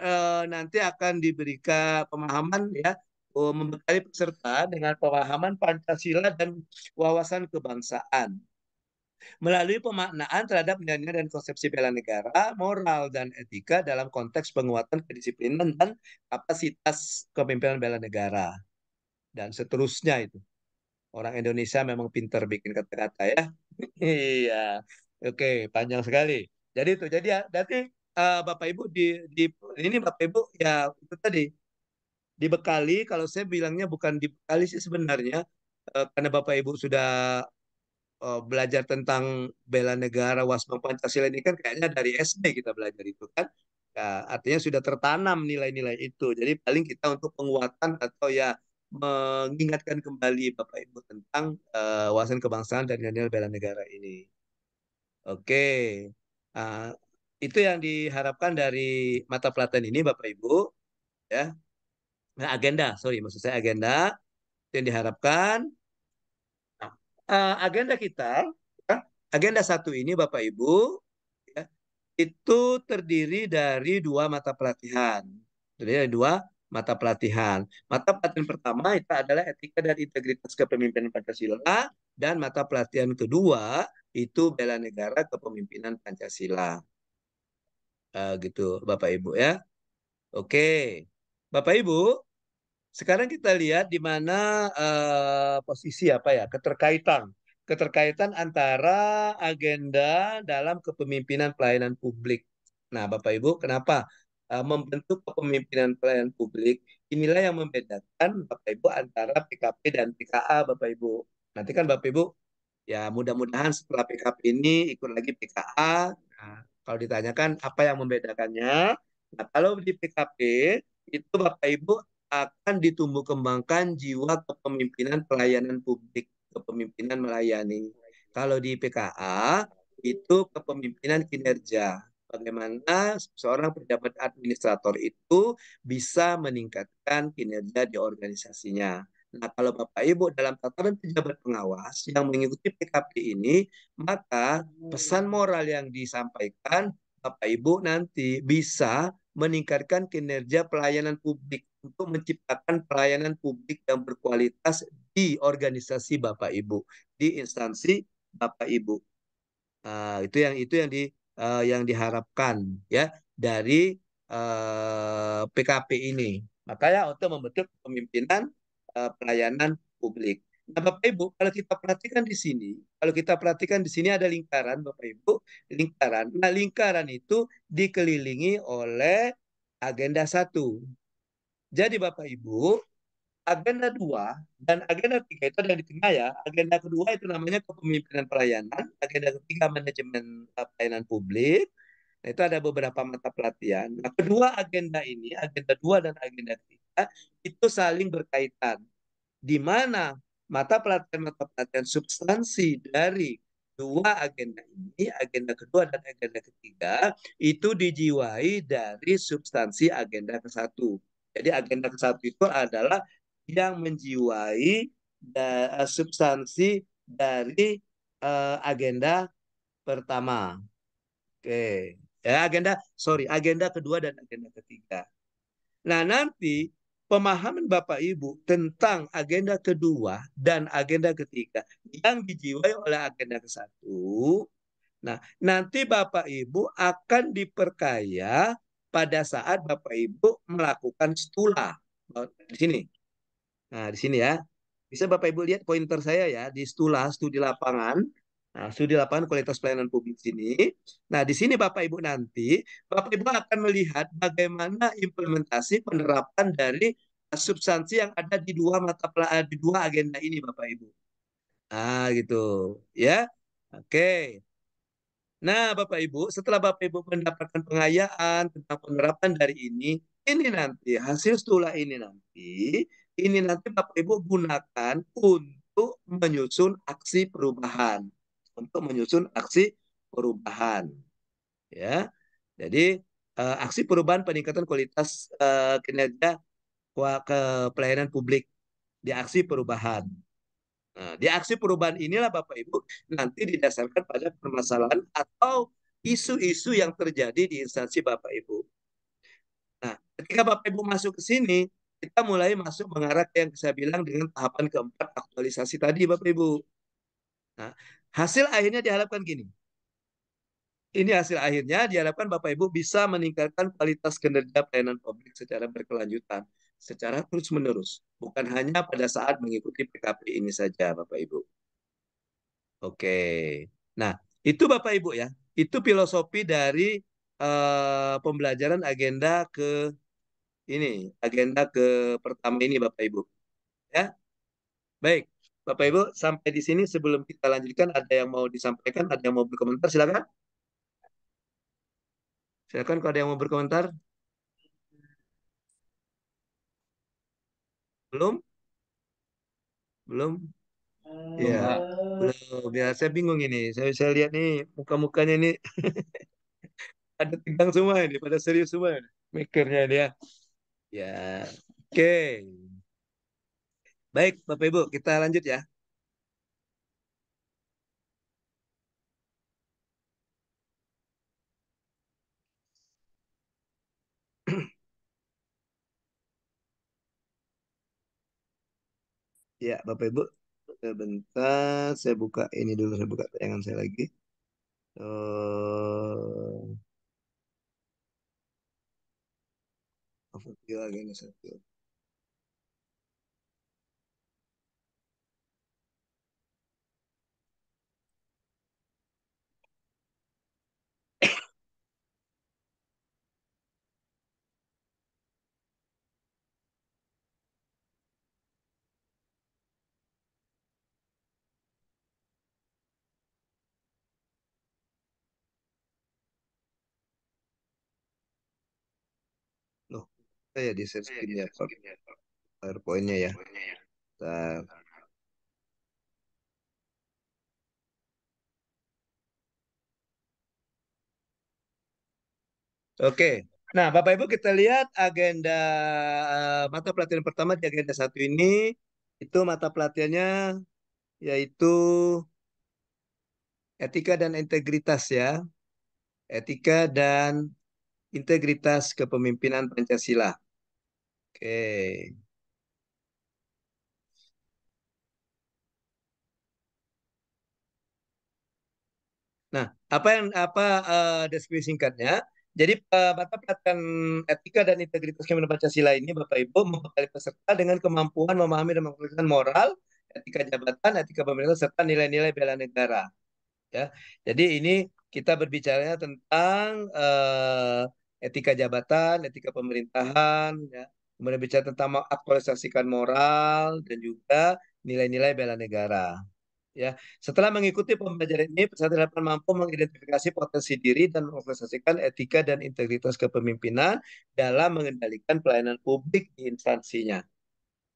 eh, nanti akan diberikan pemahaman ya oh, membekali peserta dengan pemahaman Pancasila dan wawasan kebangsaan melalui pemaknaan terhadap nilai-nilai dan konsepsi bela negara, moral dan etika dalam konteks penguatan kedisiplinan dan kapasitas kepemimpinan bela negara dan seterusnya itu. Orang Indonesia memang pintar bikin kata-kata ya. *laughs* iya. Oke, panjang sekali. Jadi itu. Jadi ya, nanti uh, Bapak Ibu di, di ini Bapak Ibu ya itu tadi dibekali kalau saya bilangnya bukan dibekali sih sebenarnya uh, karena Bapak Ibu sudah uh, belajar tentang bela negara wasma Pancasila ini kan kayaknya dari SD kita belajar itu kan ya, artinya sudah tertanam nilai-nilai itu jadi paling kita untuk penguatan atau ya mengingatkan kembali Bapak Ibu tentang uh, wawasan kebangsaan dan nilai bela negara ini. Oke. Okay. Uh, itu yang diharapkan dari mata pelatihan ini Bapak Ibu ya nah, agenda sorry maksud saya agenda yang diharapkan nah, eh, agenda kita ya, agenda satu ini Bapak Ibu ya, itu terdiri dari dua mata pelatihan terdiri dari dua mata pelatihan mata pelatihan pertama itu adalah etika dan integritas kepemimpinan Pancasila dan mata pelatihan kedua itu bela negara kepemimpinan Pancasila Uh, gitu Bapak Ibu ya. Oke. Bapak Ibu, sekarang kita lihat di mana uh, posisi apa ya, keterkaitan. Keterkaitan antara agenda dalam kepemimpinan pelayanan publik. Nah, Bapak Ibu, kenapa uh, membentuk kepemimpinan pelayanan publik inilah yang membedakan Bapak Ibu antara PKP dan PKA, Bapak Ibu. Nanti kan Bapak Ibu ya mudah-mudahan setelah PKP ini ikut lagi PKA. Nah, kalau ditanyakan apa yang membedakannya, nah kalau di PKP itu Bapak Ibu akan ditumbuh kembangkan jiwa kepemimpinan pelayanan publik, kepemimpinan melayani. Kalau di PKA itu kepemimpinan kinerja. Bagaimana seorang pejabat administrator itu bisa meningkatkan kinerja di organisasinya. Nah, kalau Bapak Ibu dalam tataran pejabat pengawas yang mengikuti PKP ini, maka pesan moral yang disampaikan Bapak Ibu nanti bisa meningkatkan kinerja pelayanan publik untuk menciptakan pelayanan publik yang berkualitas di organisasi Bapak Ibu, di instansi Bapak Ibu. Uh, itu yang itu yang di uh, yang diharapkan ya dari uh, eh, PKP ini. Makanya untuk membentuk pemimpinan Eh, pelayanan publik. Nah, Bapak Ibu, kalau kita perhatikan di sini, kalau kita perhatikan di sini ada lingkaran, Bapak Ibu, lingkaran. Nah, lingkaran itu dikelilingi oleh agenda satu. Jadi Bapak Ibu, agenda dua dan agenda tiga itu ada di tengah ya. Agenda kedua itu namanya kepemimpinan pelayanan, agenda ketiga manajemen eh, pelayanan publik. Nah, itu ada beberapa mata pelatihan. Nah, kedua agenda ini, agenda dua dan agenda tiga itu saling berkaitan. Di mana mata pelatihan mata pelatihan substansi dari dua agenda ini, agenda kedua dan agenda ketiga, itu dijiwai dari substansi agenda ke satu. Jadi agenda ke satu itu adalah yang menjiwai da eh, substansi dari uh, agenda pertama. Oke, okay. Eh, ya agenda sorry agenda kedua dan agenda ketiga. Nah nanti pemahaman Bapak Ibu tentang agenda kedua dan agenda ketiga yang dijiwai oleh agenda ke satu. Nah, nanti Bapak Ibu akan diperkaya pada saat Bapak Ibu melakukan stula oh, di sini. Nah, di sini ya. Bisa Bapak Ibu lihat pointer saya ya di stula studi lapangan. Nah, studi lapangan kualitas pelayanan publik sini, Nah, di sini Bapak Ibu nanti, Bapak Ibu akan melihat bagaimana implementasi penerapan dari substansi yang ada di dua mata pelajaran eh, di dua agenda ini Bapak Ibu. Ah, gitu. Ya. Oke. Okay. Nah, Bapak Ibu, setelah Bapak Ibu mendapatkan pengayaan tentang penerapan dari ini, ini nanti hasil studi ini nanti, ini nanti Bapak Ibu gunakan untuk menyusun aksi perubahan untuk menyusun aksi perubahan. Ya. Jadi uh, aksi perubahan peningkatan kualitas uh, kinerja ke pelayanan publik di aksi perubahan. Nah, di aksi perubahan inilah Bapak Ibu nanti didasarkan pada permasalahan atau isu-isu yang terjadi di instansi Bapak Ibu. Nah, ketika Bapak Ibu masuk ke sini, kita mulai masuk mengarah ke yang saya bilang dengan tahapan keempat aktualisasi tadi Bapak Ibu. Nah, Hasil akhirnya diharapkan gini. Ini hasil akhirnya diharapkan Bapak Ibu bisa meningkatkan kualitas kinerja pelayanan publik secara berkelanjutan, secara terus-menerus, bukan hanya pada saat mengikuti PKP ini saja, Bapak Ibu. Oke. Nah, itu Bapak Ibu ya. Itu filosofi dari uh, pembelajaran agenda ke ini, agenda ke pertama ini Bapak Ibu. Ya. Baik. Bapak Ibu, sampai di sini sebelum kita lanjutkan ada yang mau disampaikan, ada yang mau berkomentar, silakan. Silakan kalau ada yang mau berkomentar. Belum? Belum? Ya, belum. Ya, saya bingung ini. Saya bisa lihat nih muka-mukanya ini. *laughs* ada tegang semua ini, pada serius semua ini. Makernya dia. Ya. Oke. Okay. Baik, Bapak Ibu, kita lanjut ya. *clears throat* ya, Bapak Ibu, sebentar, eh, saya buka ini dulu, saya buka tayangan saya lagi. Oh, lagi ini ya di share iya, screen ya, ya, ya PowerPoint-nya ya. Bentar. Oke. Nah, Bapak Ibu kita lihat agenda uh, mata pelatihan pertama di agenda satu ini itu mata pelatihannya yaitu etika dan integritas ya. Etika dan integritas kepemimpinan Pancasila. Oke. Nah, apa yang apa uh, deskripsi singkatnya? Jadi uh, eh, mata pelatihan etika dan integritas kemen Pancasila ini Bapak Ibu membekali peserta dengan kemampuan memahami dan mengkonklusikan moral, etika jabatan, etika pemerintah serta nilai-nilai bela negara. Ya. Jadi ini kita berbicara tentang uh, etika jabatan, etika pemerintahan, ya, kemudian bicara tentang mengaktualisasikan moral dan juga nilai-nilai bela negara. Ya, setelah mengikuti pembelajaran ini, peserta dapat mampu mengidentifikasi potensi diri dan mengaktualisasikan etika dan integritas kepemimpinan dalam mengendalikan pelayanan publik di instansinya.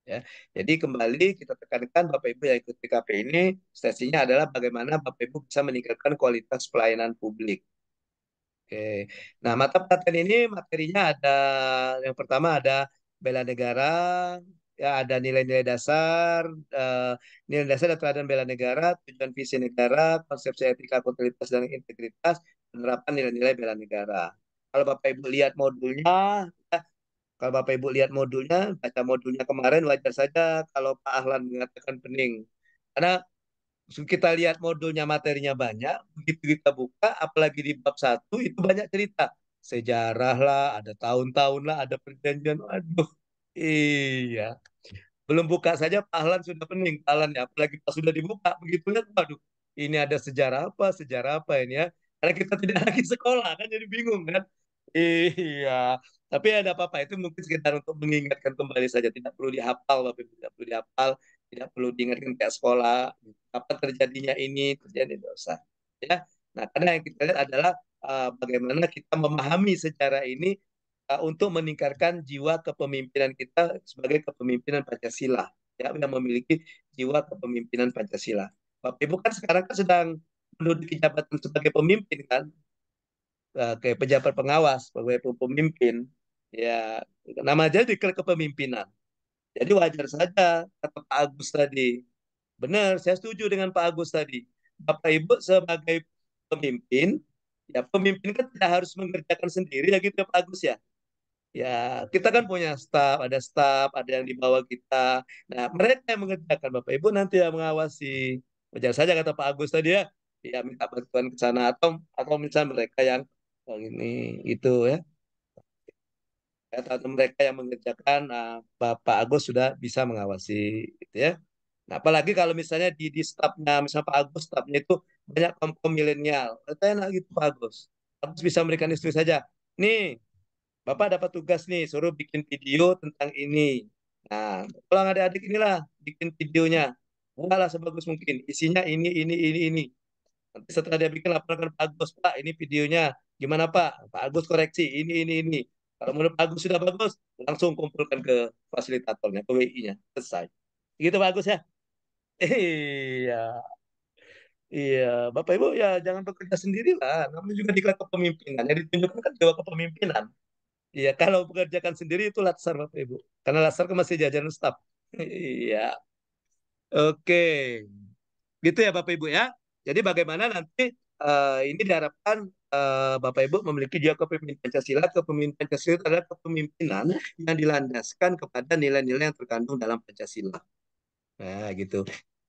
Ya, jadi kembali kita tekankan Bapak Ibu yang ikut PKP ini, stasinya adalah bagaimana Bapak Ibu bisa meningkatkan kualitas pelayanan publik. Oke, nah mata pelajaran ini materinya ada yang pertama ada bela negara ya ada nilai-nilai dasar uh, nilai dasar dan teladan bela negara tujuan visi negara konsepsi etika kualitas dan integritas penerapan nilai-nilai bela negara kalau bapak ibu lihat modulnya ya, kalau bapak ibu lihat modulnya baca modulnya kemarin wajar saja kalau pak Ahlan mengatakan pening karena kita lihat modulnya materinya banyak begitu kita buka apalagi di bab satu itu banyak cerita sejarah lah, ada tahun-tahun lah, ada perjanjian. Aduh, iya. Belum buka saja pahlan sudah pening, pahlan ya. Apalagi pas sudah dibuka, begitu lihat, waduh, ini ada sejarah apa, sejarah apa ini ya. Karena kita tidak lagi sekolah kan, jadi bingung kan. Iya, tapi ada apa-apa itu mungkin sekitar untuk mengingatkan kembali saja, tidak perlu dihafal, tapi tidak perlu dihafal, tidak perlu diingatkan kayak sekolah, apa terjadinya ini, terjadi dosa. Ya, nah karena yang kita lihat adalah Eh, bagaimana kita memahami secara ini uh, untuk meningkatkan jiwa kepemimpinan kita sebagai kepemimpinan Pancasila ya yang memiliki jiwa kepemimpinan Pancasila. Bapak Ibu kan sekarang kan sedang menduduki jabatan sebagai pemimpin kan uh, kayak pejabat pengawas sebagai pemimpin ya nama aja di kepemimpinan. Jadi wajar saja kata Pak Agus tadi. Benar, saya setuju dengan Pak Agus tadi. Bapak Ibu sebagai pemimpin ya pemimpin kan tidak harus mengerjakan sendiri ya gitu ya, Pak Agus ya. Ya kita kan punya staf, ada staf, ada yang di bawah kita. Nah mereka yang mengerjakan Bapak Ibu nanti yang mengawasi. Wajar saja kata Pak Agus tadi ya, ya minta bantuan ke sana atau atau misalnya mereka yang oh, ini itu ya. Atau mereka yang mengerjakan, nah, Bapak Agus sudah bisa mengawasi, gitu ya. Nah, apalagi kalau misalnya di, di stafnya, misalnya Pak Agus, stafnya itu banyak kaum milenial. Itu enak gitu Pak Agus. Agus bisa memberikan istri saja. Nih, Bapak dapat tugas nih, suruh bikin video tentang ini. Nah, pulang adik-adik inilah bikin videonya. Buatlah sebagus mungkin. Isinya ini, ini, ini, ini. Nanti setelah dia bikin laporan Pak Agus, Pak, ini videonya. Gimana Pak? Pak Agus koreksi, ini, ini, ini. Kalau menurut Pak Agus sudah bagus, langsung kumpulkan ke fasilitatornya, ke WI-nya. Selesai. Gitu Pak Agus ya. Iya. Iya, Bapak Ibu ya jangan bekerja sendirilah. Namanya juga diklat kepemimpinan. Jadi tunjukkan kan dewa kepemimpinan. Iya, kalau bekerjakan sendiri itu latsar Bapak Ibu. Karena latsar kan masih jajaran staf. Iya. Oke. Gitu ya Bapak Ibu ya. Jadi bagaimana nanti uh, ini diharapkan uh, Bapak Ibu memiliki jiwa kepemimpinan Pancasila. Kepemimpinan Pancasila adalah kepemimpinan yang dilandaskan kepada nilai-nilai yang terkandung dalam Pancasila. Nah, gitu.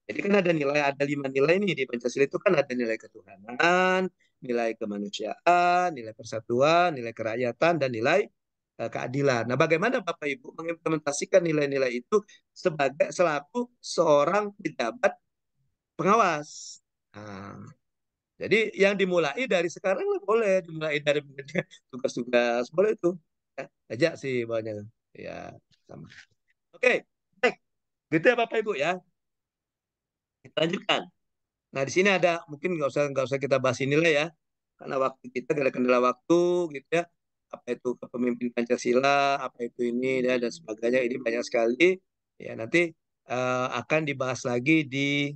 Jadi kan ada nilai, ada lima nilai nih di Pancasila itu kan ada nilai ketuhanan, nilai kemanusiaan, nilai persatuan, nilai kerakyatan, dan nilai uh, keadilan. Nah, bagaimana Bapak Ibu mengimplementasikan nilai-nilai itu sebagai selaku seorang pejabat pengawas? Nah, jadi yang dimulai dari sekarang lah boleh, dimulai dari *laughs* tugas-tugas boleh itu. Ya, ajak sih banyak Ya, sama. Oke. Okay. Gitu ya Bapak Ibu ya. Kita lanjutkan. Nah di sini ada mungkin nggak usah nggak usah kita bahas inilah ya, karena waktu kita ada kendala waktu gitu ya. Apa itu kepemimpinan Pancasila, apa itu ini ya, dan sebagainya ini banyak sekali. Ya nanti uh, akan dibahas lagi di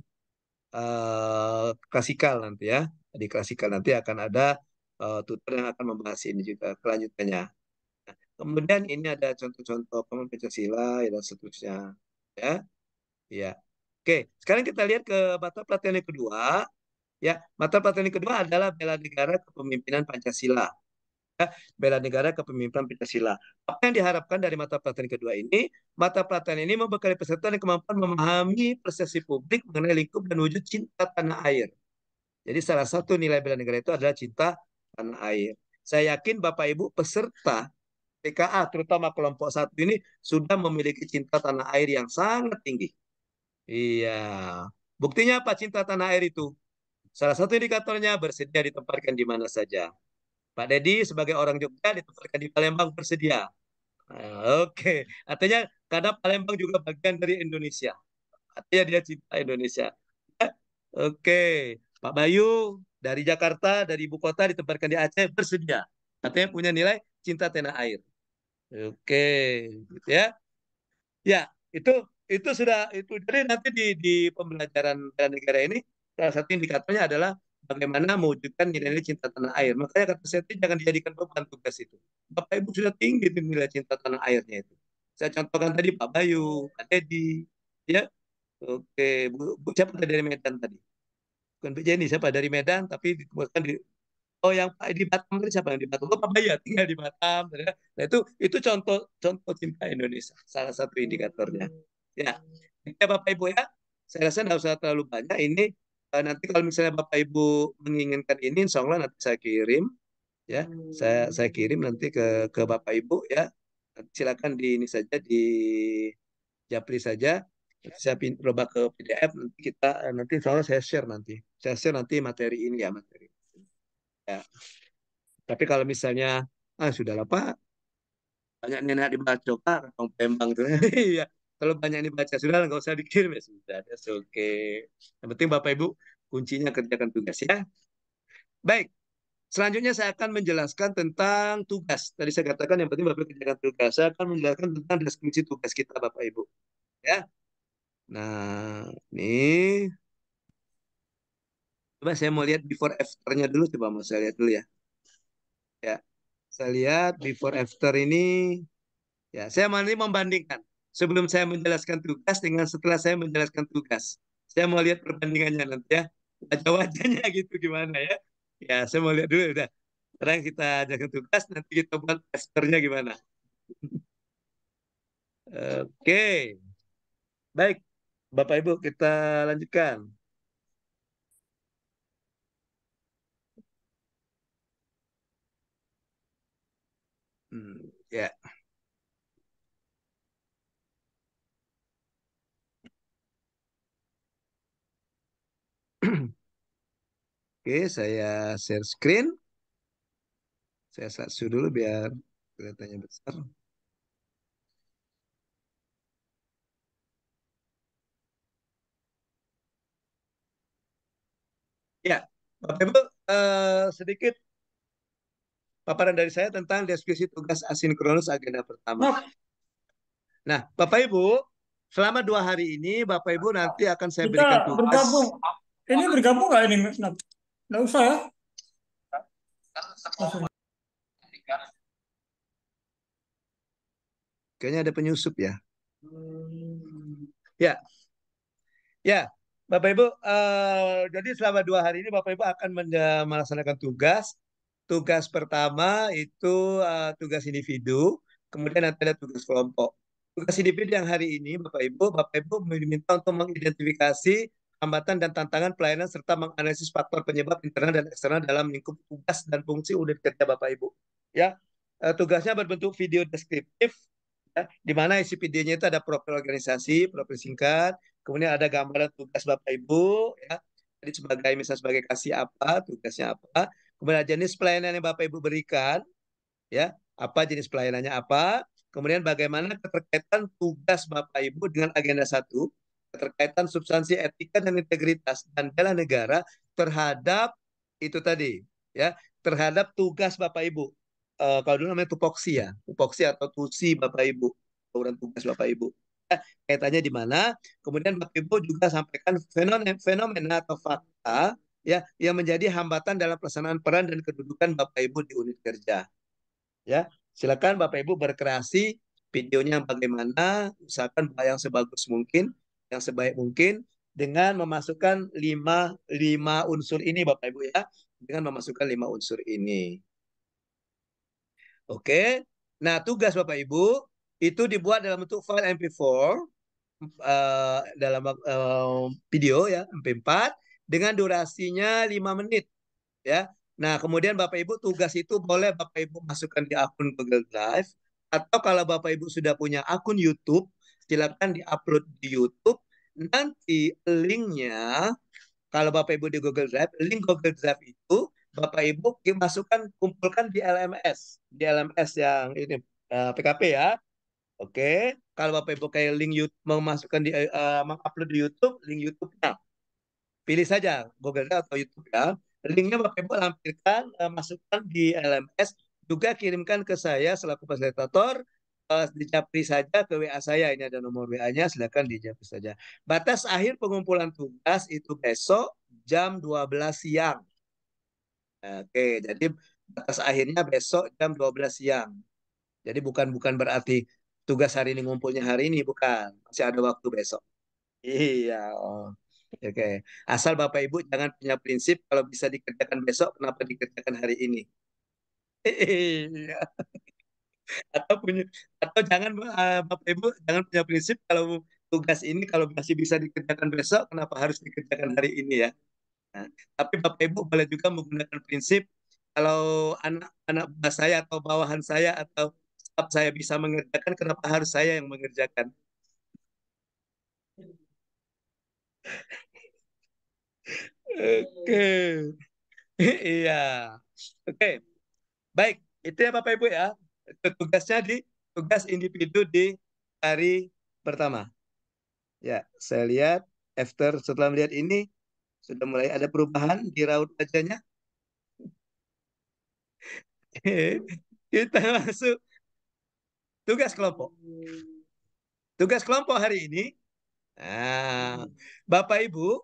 uh, klasikal nanti ya. Di klasikal nanti akan ada uh, tutor yang akan membahas ini juga kelanjutannya. Nah, kemudian ini ada contoh-contoh pemimpin Pancasila ya, dan seterusnya ya. Ya. Oke, sekarang kita lihat ke mata pelatihan yang kedua. Ya, mata pelatihan yang kedua adalah bela negara kepemimpinan Pancasila. Ya, bela negara kepemimpinan Pancasila. Apa yang diharapkan dari mata pelatihan kedua ini? Mata pelatihan ini membekali peserta dengan kemampuan memahami persepsi publik mengenai lingkup dan wujud cinta tanah air. Jadi salah satu nilai bela negara itu adalah cinta tanah air. Saya yakin Bapak Ibu peserta PKA terutama kelompok satu ini sudah memiliki cinta tanah air yang sangat tinggi. Iya. Buktinya apa cinta tanah air itu? Salah satu indikatornya bersedia ditempatkan di mana saja. Pak Dedi sebagai orang Jogja ditempatkan di Palembang bersedia. Eh, oke, okay. artinya karena Palembang juga bagian dari Indonesia. Artinya dia cinta Indonesia. Eh, oke, okay. Pak Bayu dari Jakarta, dari ibu kota ditempatkan di Aceh bersedia. Artinya punya nilai cinta tanah air. Oke, gitu ya. Ya, itu itu sudah itu jadi nanti di di pembelajaran negara ini salah satu indikatornya adalah bagaimana mewujudkan nilai-nilai cinta tanah air. Makanya kata saya itu jangan dijadikan beban tugas itu. Bapak Ibu sudah tinggi nilai cinta tanah airnya itu. Saya contohkan tadi Pak Bayu, Pak Dedi, ya. Oke, Bu, Bu siapa dari Medan tadi? Bukan Bu Jenny, siapa dari Medan tapi bukan di oh yang di Batam itu siapa yang di Batam? Oh Pabaya tinggal di Batam. Ya. Nah itu itu contoh contoh cinta Indonesia salah satu indikatornya. Ya, ya Bapak Ibu ya, saya rasa tidak usah terlalu banyak. Ini eh, nanti kalau misalnya Bapak Ibu menginginkan ini, Insya Allah nanti saya kirim ya, saya saya kirim nanti ke ke Bapak Ibu ya. Silakan di ini saja di Japri saja. Saya coba ke PDF nanti kita eh, nanti insya Allah saya share nanti. Saya share nanti materi ini ya materi. Ya. Tapi kalau misalnya ah sudahlah Pak, banyak nenek dibaca Pak, orang Pembang tuh. *laughs* Iya. kalau banyak dibaca sudah nggak usah dikirim ya sudah. oke. Okay. Yang penting Bapak Ibu kuncinya kerjakan tugas ya. Baik. Selanjutnya saya akan menjelaskan tentang tugas. Tadi saya katakan yang penting Bapak kerjakan tugas. Saya akan menjelaskan tentang deskripsi tugas kita Bapak Ibu. Ya. Nah, ini Coba saya mau lihat before after-nya dulu coba mau saya lihat dulu ya. Ya. Saya lihat before after ini ya, saya mau membandingkan sebelum saya menjelaskan tugas dengan setelah saya menjelaskan tugas. Saya mau lihat perbandingannya nanti ya. Wajah-wajahnya *laughs* gitu gimana ya. Ya, saya mau lihat dulu udah. Sekarang kita jaga tugas nanti kita buat afternya gimana. Oke. Okay. Baik, Bapak Ibu kita lanjutkan. Mm, yeah. Ya. *clears throat* Oke, saya share screen. Saya satu dulu biar kelihatannya besar. Ya, Bapak Ibu, uh, eh, sedikit paparan dari saya tentang deskripsi tugas asinkronus agenda pertama. Nah, Bapak Ibu, selama dua hari ini Bapak Ibu nanti akan saya berikan tugas. Bergabung. Ini bergabung nggak ini? Nggak usah ya? Kayaknya ada penyusup ya. Ya, ya, Bapak Ibu. Uh, jadi selama dua hari ini Bapak Ibu akan melaksanakan tugas Tugas pertama itu uh, tugas individu, kemudian nanti ada tugas kelompok. Tugas individu yang hari ini Bapak Ibu, Bapak Ibu diminta untuk mengidentifikasi hambatan dan tantangan pelayanan serta menganalisis faktor penyebab internal dan eksternal dalam lingkup tugas dan fungsi unit kerja Bapak Ibu. Ya, uh, tugasnya berbentuk video deskriptif, ya, di mana isi videonya itu ada profil organisasi, profil singkat, kemudian ada gambaran tugas Bapak Ibu, ya. Jadi sebagai misalnya sebagai kasih apa, tugasnya apa, Kemudian jenis pelayanan yang Bapak Ibu berikan, ya, apa jenis pelayanannya apa, kemudian bagaimana keterkaitan tugas Bapak Ibu dengan agenda satu, keterkaitan substansi etika dan integritas dan bela negara terhadap itu tadi, ya, terhadap tugas Bapak Ibu. E, kalau dulu namanya tupoksi ya, tupoksi atau tusi Bapak Ibu, ukuran tugas Bapak Ibu nah, kaitannya di mana. Kemudian Bapak Ibu juga sampaikan fenomena atau fakta ya yang menjadi hambatan dalam pelaksanaan peran dan kedudukan Bapak Ibu di unit kerja. Ya, silakan Bapak Ibu berkreasi videonya bagaimana, usahakan yang sebagus mungkin, yang sebaik mungkin dengan memasukkan lima lima unsur ini Bapak Ibu ya, dengan memasukkan lima unsur ini. Oke. Nah, tugas Bapak Ibu itu dibuat dalam bentuk file MP4 uh, eh, dalam uh, video ya, MP4 dengan durasinya 5 menit ya. Nah, kemudian Bapak Ibu tugas itu boleh Bapak Ibu masukkan di akun Google Drive atau kalau Bapak Ibu sudah punya akun YouTube, silakan diupload di YouTube. Nanti linknya kalau Bapak Ibu di Google Drive, link Google Drive itu Bapak Ibu masukkan kumpulkan di LMS, di LMS yang ini uh, eh, PKP ya. Oke, kalau Bapak Ibu kayak link YouTube memasukkan di uh, eh, eh, mengupload di YouTube, link YouTube-nya. Pilih saja Google atau YouTube ya. Linknya Bapak Ibu lampirkan, eh, masukkan di LMS, juga kirimkan ke saya selaku fasilitator uh, eh, dijapri saja ke WA saya ini ada nomor WA-nya silakan dijapri saja. Batas akhir pengumpulan tugas itu besok jam 12 siang. Oke, jadi batas akhirnya besok jam 12 siang. Jadi bukan bukan berarti tugas hari ini ngumpulnya hari ini bukan, masih ada waktu besok. Iya. Oh. Oke. Okay. Asal Bapak Ibu jangan punya prinsip kalau bisa dikerjakan besok kenapa dikerjakan hari ini. *laughs* atau punya atau jangan eh, Bapak Ibu jangan punya prinsip kalau tugas ini kalau masih bisa dikerjakan besok kenapa harus dikerjakan hari ini ya. Nah, tapi Bapak Ibu boleh juga menggunakan prinsip kalau anak-anak saya atau bawahan saya atau staf saya bisa mengerjakan kenapa harus saya yang mengerjakan. Oke. Iya. Oke. Baik, itu ya Bapak Ibu ya. Tugasnya di tugas individu di hari pertama. Ya, saya lihat after setelah melihat ini sudah mulai ada perubahan di raut wajahnya. *laughs* Kita masuk tugas kelompok. Tugas kelompok hari ini Nah, Bapak Ibu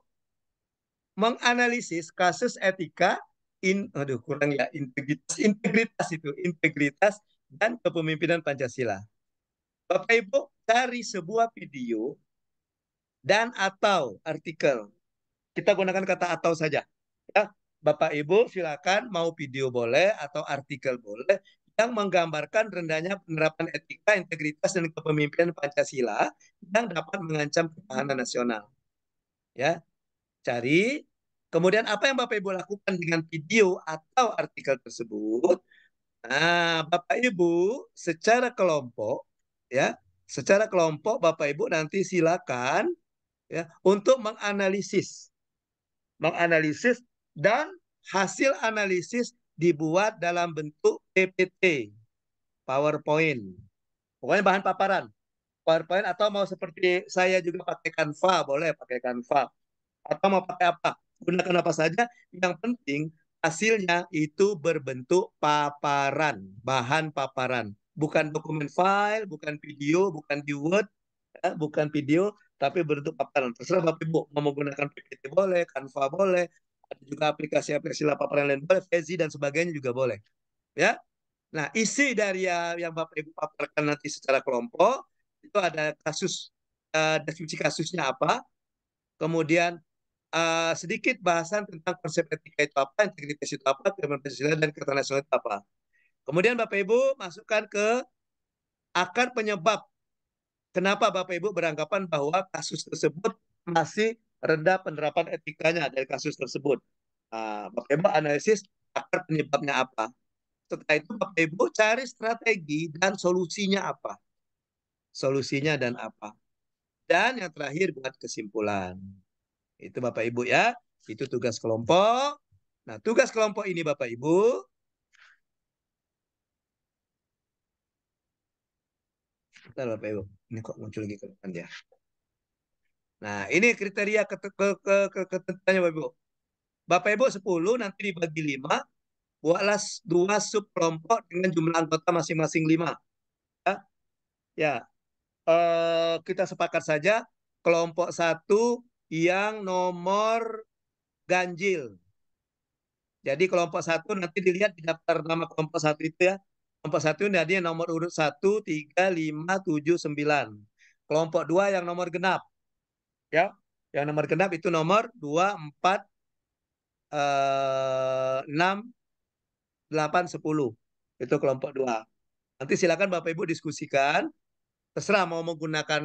menganalisis kasus etika in aduh kurang ya integritas integritas itu integritas dan kepemimpinan Pancasila. Bapak Ibu cari sebuah video dan atau artikel kita gunakan kata atau saja ya Bapak Ibu silakan mau video boleh atau artikel boleh yang menggambarkan rendahnya penerapan etika, integritas, dan kepemimpinan Pancasila yang dapat mengancam ketahanan nasional. Ya, cari. Kemudian apa yang Bapak Ibu lakukan dengan video atau artikel tersebut? Nah, Bapak Ibu secara kelompok, ya, secara kelompok Bapak Ibu nanti silakan ya untuk menganalisis, menganalisis dan hasil analisis dibuat dalam bentuk PPT, PowerPoint. Pokoknya bahan paparan. PowerPoint atau mau seperti saya juga pakai Canva, boleh pakai Canva. Atau mau pakai apa? Gunakan apa saja. Yang penting hasilnya itu berbentuk paparan, bahan paparan. Bukan dokumen file, bukan video, bukan di Word, ya, bukan video, tapi berbentuk paparan. Terserah Bapak Ibu mau menggunakan PPT boleh, Canva boleh, ada juga aplikasi-aplikasi lapangan lain boleh, Fezi dan sebagainya juga boleh. Ya. Nah, isi dari ya, yang Bapak Ibu paparkan nanti secara kelompok itu ada kasus uh, deskripsi kasusnya apa, kemudian uh, sedikit bahasan tentang konsep etika itu apa, integritas itu apa, kebebasan Pancasila dan keternasional itu apa. Kemudian Bapak Ibu masukkan ke akar penyebab kenapa Bapak Ibu beranggapan bahwa kasus tersebut masih rendah penerapan etikanya dari kasus tersebut. Nah, Bapak Ibu analisis akar penyebabnya apa. Setelah itu Bapak Ibu cari strategi dan solusinya apa. Solusinya dan apa. Dan yang terakhir buat kesimpulan. Itu Bapak Ibu ya. Itu tugas kelompok. Nah tugas kelompok ini Bapak Ibu. Bentar Bapak Ibu. Ini kok muncul lagi ke ya. Nah, ini kriteria ketentuannya Bapak Ibu. Bapak Ibu 10 nanti dibagi 5, buatlah dua kelompok dengan jumlah anggota masing-masing 5. Ya. ya. E, kita sepakat saja kelompok 1 yang nomor ganjil. Jadi kelompok 1 nanti dilihat di daftar nama kelompok 1 itu ya. Kelompok satu nanti nomor urut 1, 3, 5, 7, 9. Kelompok 2 yang nomor genap ya yang nomor genap itu nomor 2 empat eh, enam 6 8 10 itu kelompok dua. nanti silakan Bapak Ibu diskusikan terserah mau menggunakan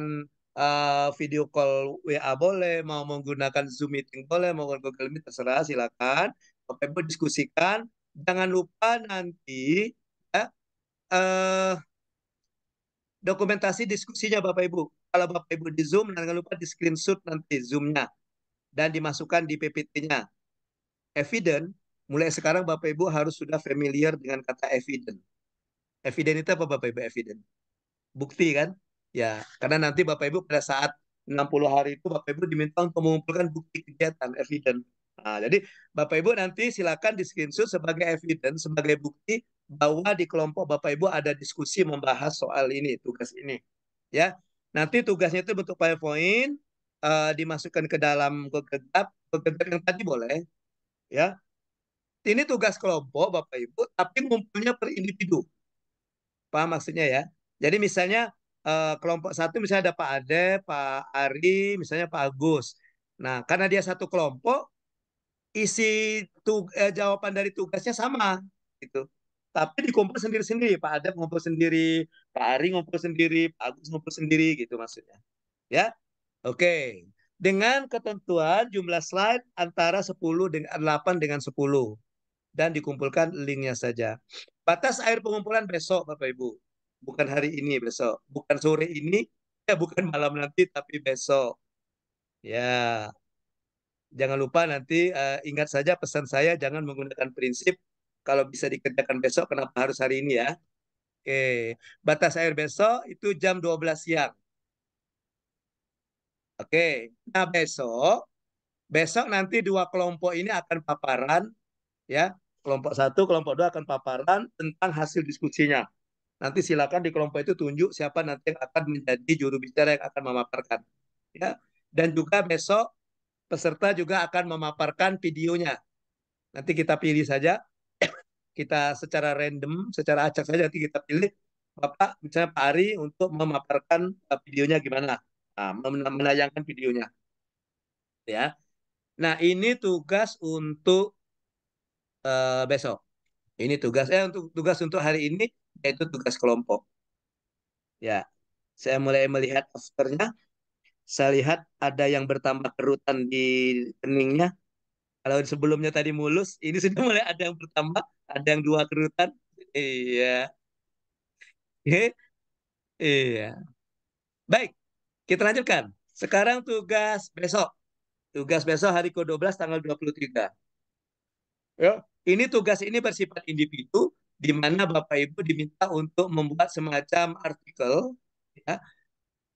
uh, video call WA boleh, mau menggunakan Zoom meeting boleh, mau menggunakan Google Meet terserah silakan. Bapak Ibu diskusikan. Jangan lupa nanti ya, eh uh, dokumentasi diskusinya Bapak Ibu kalau Bapak Ibu di Zoom, jangan lupa di screenshot nanti Zoom-nya. Dan dimasukkan di PPT-nya. Evident, mulai sekarang Bapak Ibu harus sudah familiar dengan kata evident. Evident itu apa Bapak Ibu evident? Bukti kan? Ya, karena nanti Bapak Ibu pada saat 60 hari itu Bapak Ibu diminta untuk mengumpulkan bukti kegiatan, evident. Nah, jadi Bapak Ibu nanti silakan di screenshot sebagai evidence, sebagai bukti bahwa di kelompok Bapak Ibu ada diskusi membahas soal ini, tugas ini. Ya, Nanti tugasnya itu bentuk PowerPoint uh, dimasukkan ke dalam Google Drive, Google Drive yang tadi boleh. Ya. Ini tugas kelompok Bapak Ibu, tapi ngumpulnya per individu. Paham maksudnya ya? Jadi misalnya uh, kelompok satu misalnya ada Pak Ade, Pak Ari, misalnya Pak Agus. Nah, karena dia satu kelompok, isi tug eh, jawaban dari tugasnya sama gitu. Tapi dikumpul sendiri-sendiri, Pak Ade mengumpul sendiri, Pak Ari ngumpul sendiri, Pak Agus ngumpul sendiri gitu maksudnya. Ya. Oke. Dengan ketentuan jumlah slide antara 10 dengan 8 eh, dengan 10 dan dikumpulkan linknya saja. Batas air pengumpulan besok Bapak Ibu. Bukan hari ini besok, bukan sore ini, ya bukan malam nanti tapi besok. Ya. Jangan lupa nanti uh, ingat saja pesan saya jangan menggunakan prinsip kalau bisa dikerjakan besok kenapa harus hari ini ya. Oke, batas air besok itu jam 12 siang. Oke, nah besok, besok nanti dua kelompok ini akan paparan, ya kelompok satu, kelompok dua akan paparan tentang hasil diskusinya. Nanti silakan di kelompok itu tunjuk siapa nanti yang akan menjadi juru bicara yang akan memaparkan. Ya, dan juga besok peserta juga akan memaparkan videonya. Nanti kita pilih saja kita secara random, secara acak saja nanti kita pilih Bapak misalnya Pak Ari untuk memaparkan eh, videonya gimana, nah, menayangkan videonya, ya. Nah ini tugas untuk uh, besok. Ini tugas eh untuk tugas untuk hari ini yaitu tugas kelompok. Ya, saya mulai melihat afternya. Saya lihat ada yang bertambah kerutan di keningnya. Kalau sebelumnya tadi mulus, ini sudah *laughs* mulai ada yang bertambah, ada yang dua kerutan. Iya. Iya. Baik, kita lanjutkan. Sekarang tugas besok. Tugas besok hari ke-12 tanggal 23. Ya. Ini tugas ini bersifat individu, di mana Bapak Ibu diminta untuk membuat semacam artikel ya,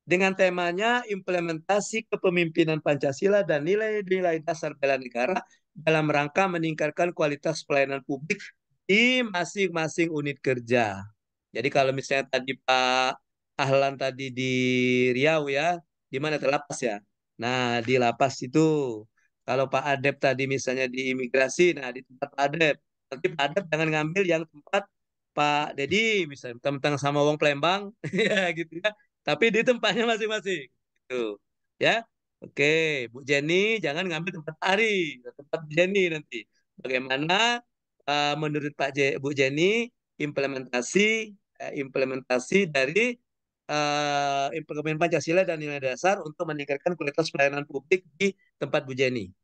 dengan temanya implementasi kepemimpinan Pancasila dan nilai-nilai dasar bela negara dalam rangka meningkatkan kualitas pelayanan publik di masing-masing unit kerja. Jadi kalau misalnya tadi Pak Ahlan tadi di Riau ya, di mana terlapas ya? Nah, di lapas itu kalau Pak Adep tadi misalnya di imigrasi, nah di tempat Pak Adep. Nanti Pak Adep jangan ngambil yang tempat Pak Deddy, misalnya tentang sama Wong Plembang *laughs* ya gitu ya tapi di tempatnya masing-masing gitu ya oke Bu Jenny jangan ngambil tempat Ari tempat Jenny nanti bagaimana uh, menurut Pak Je, Bu Jenny implementasi uh, implementasi dari uh, eh, implementasi Pancasila dan nilai dasar untuk meningkatkan kualitas pelayanan publik di tempat Bu Jenny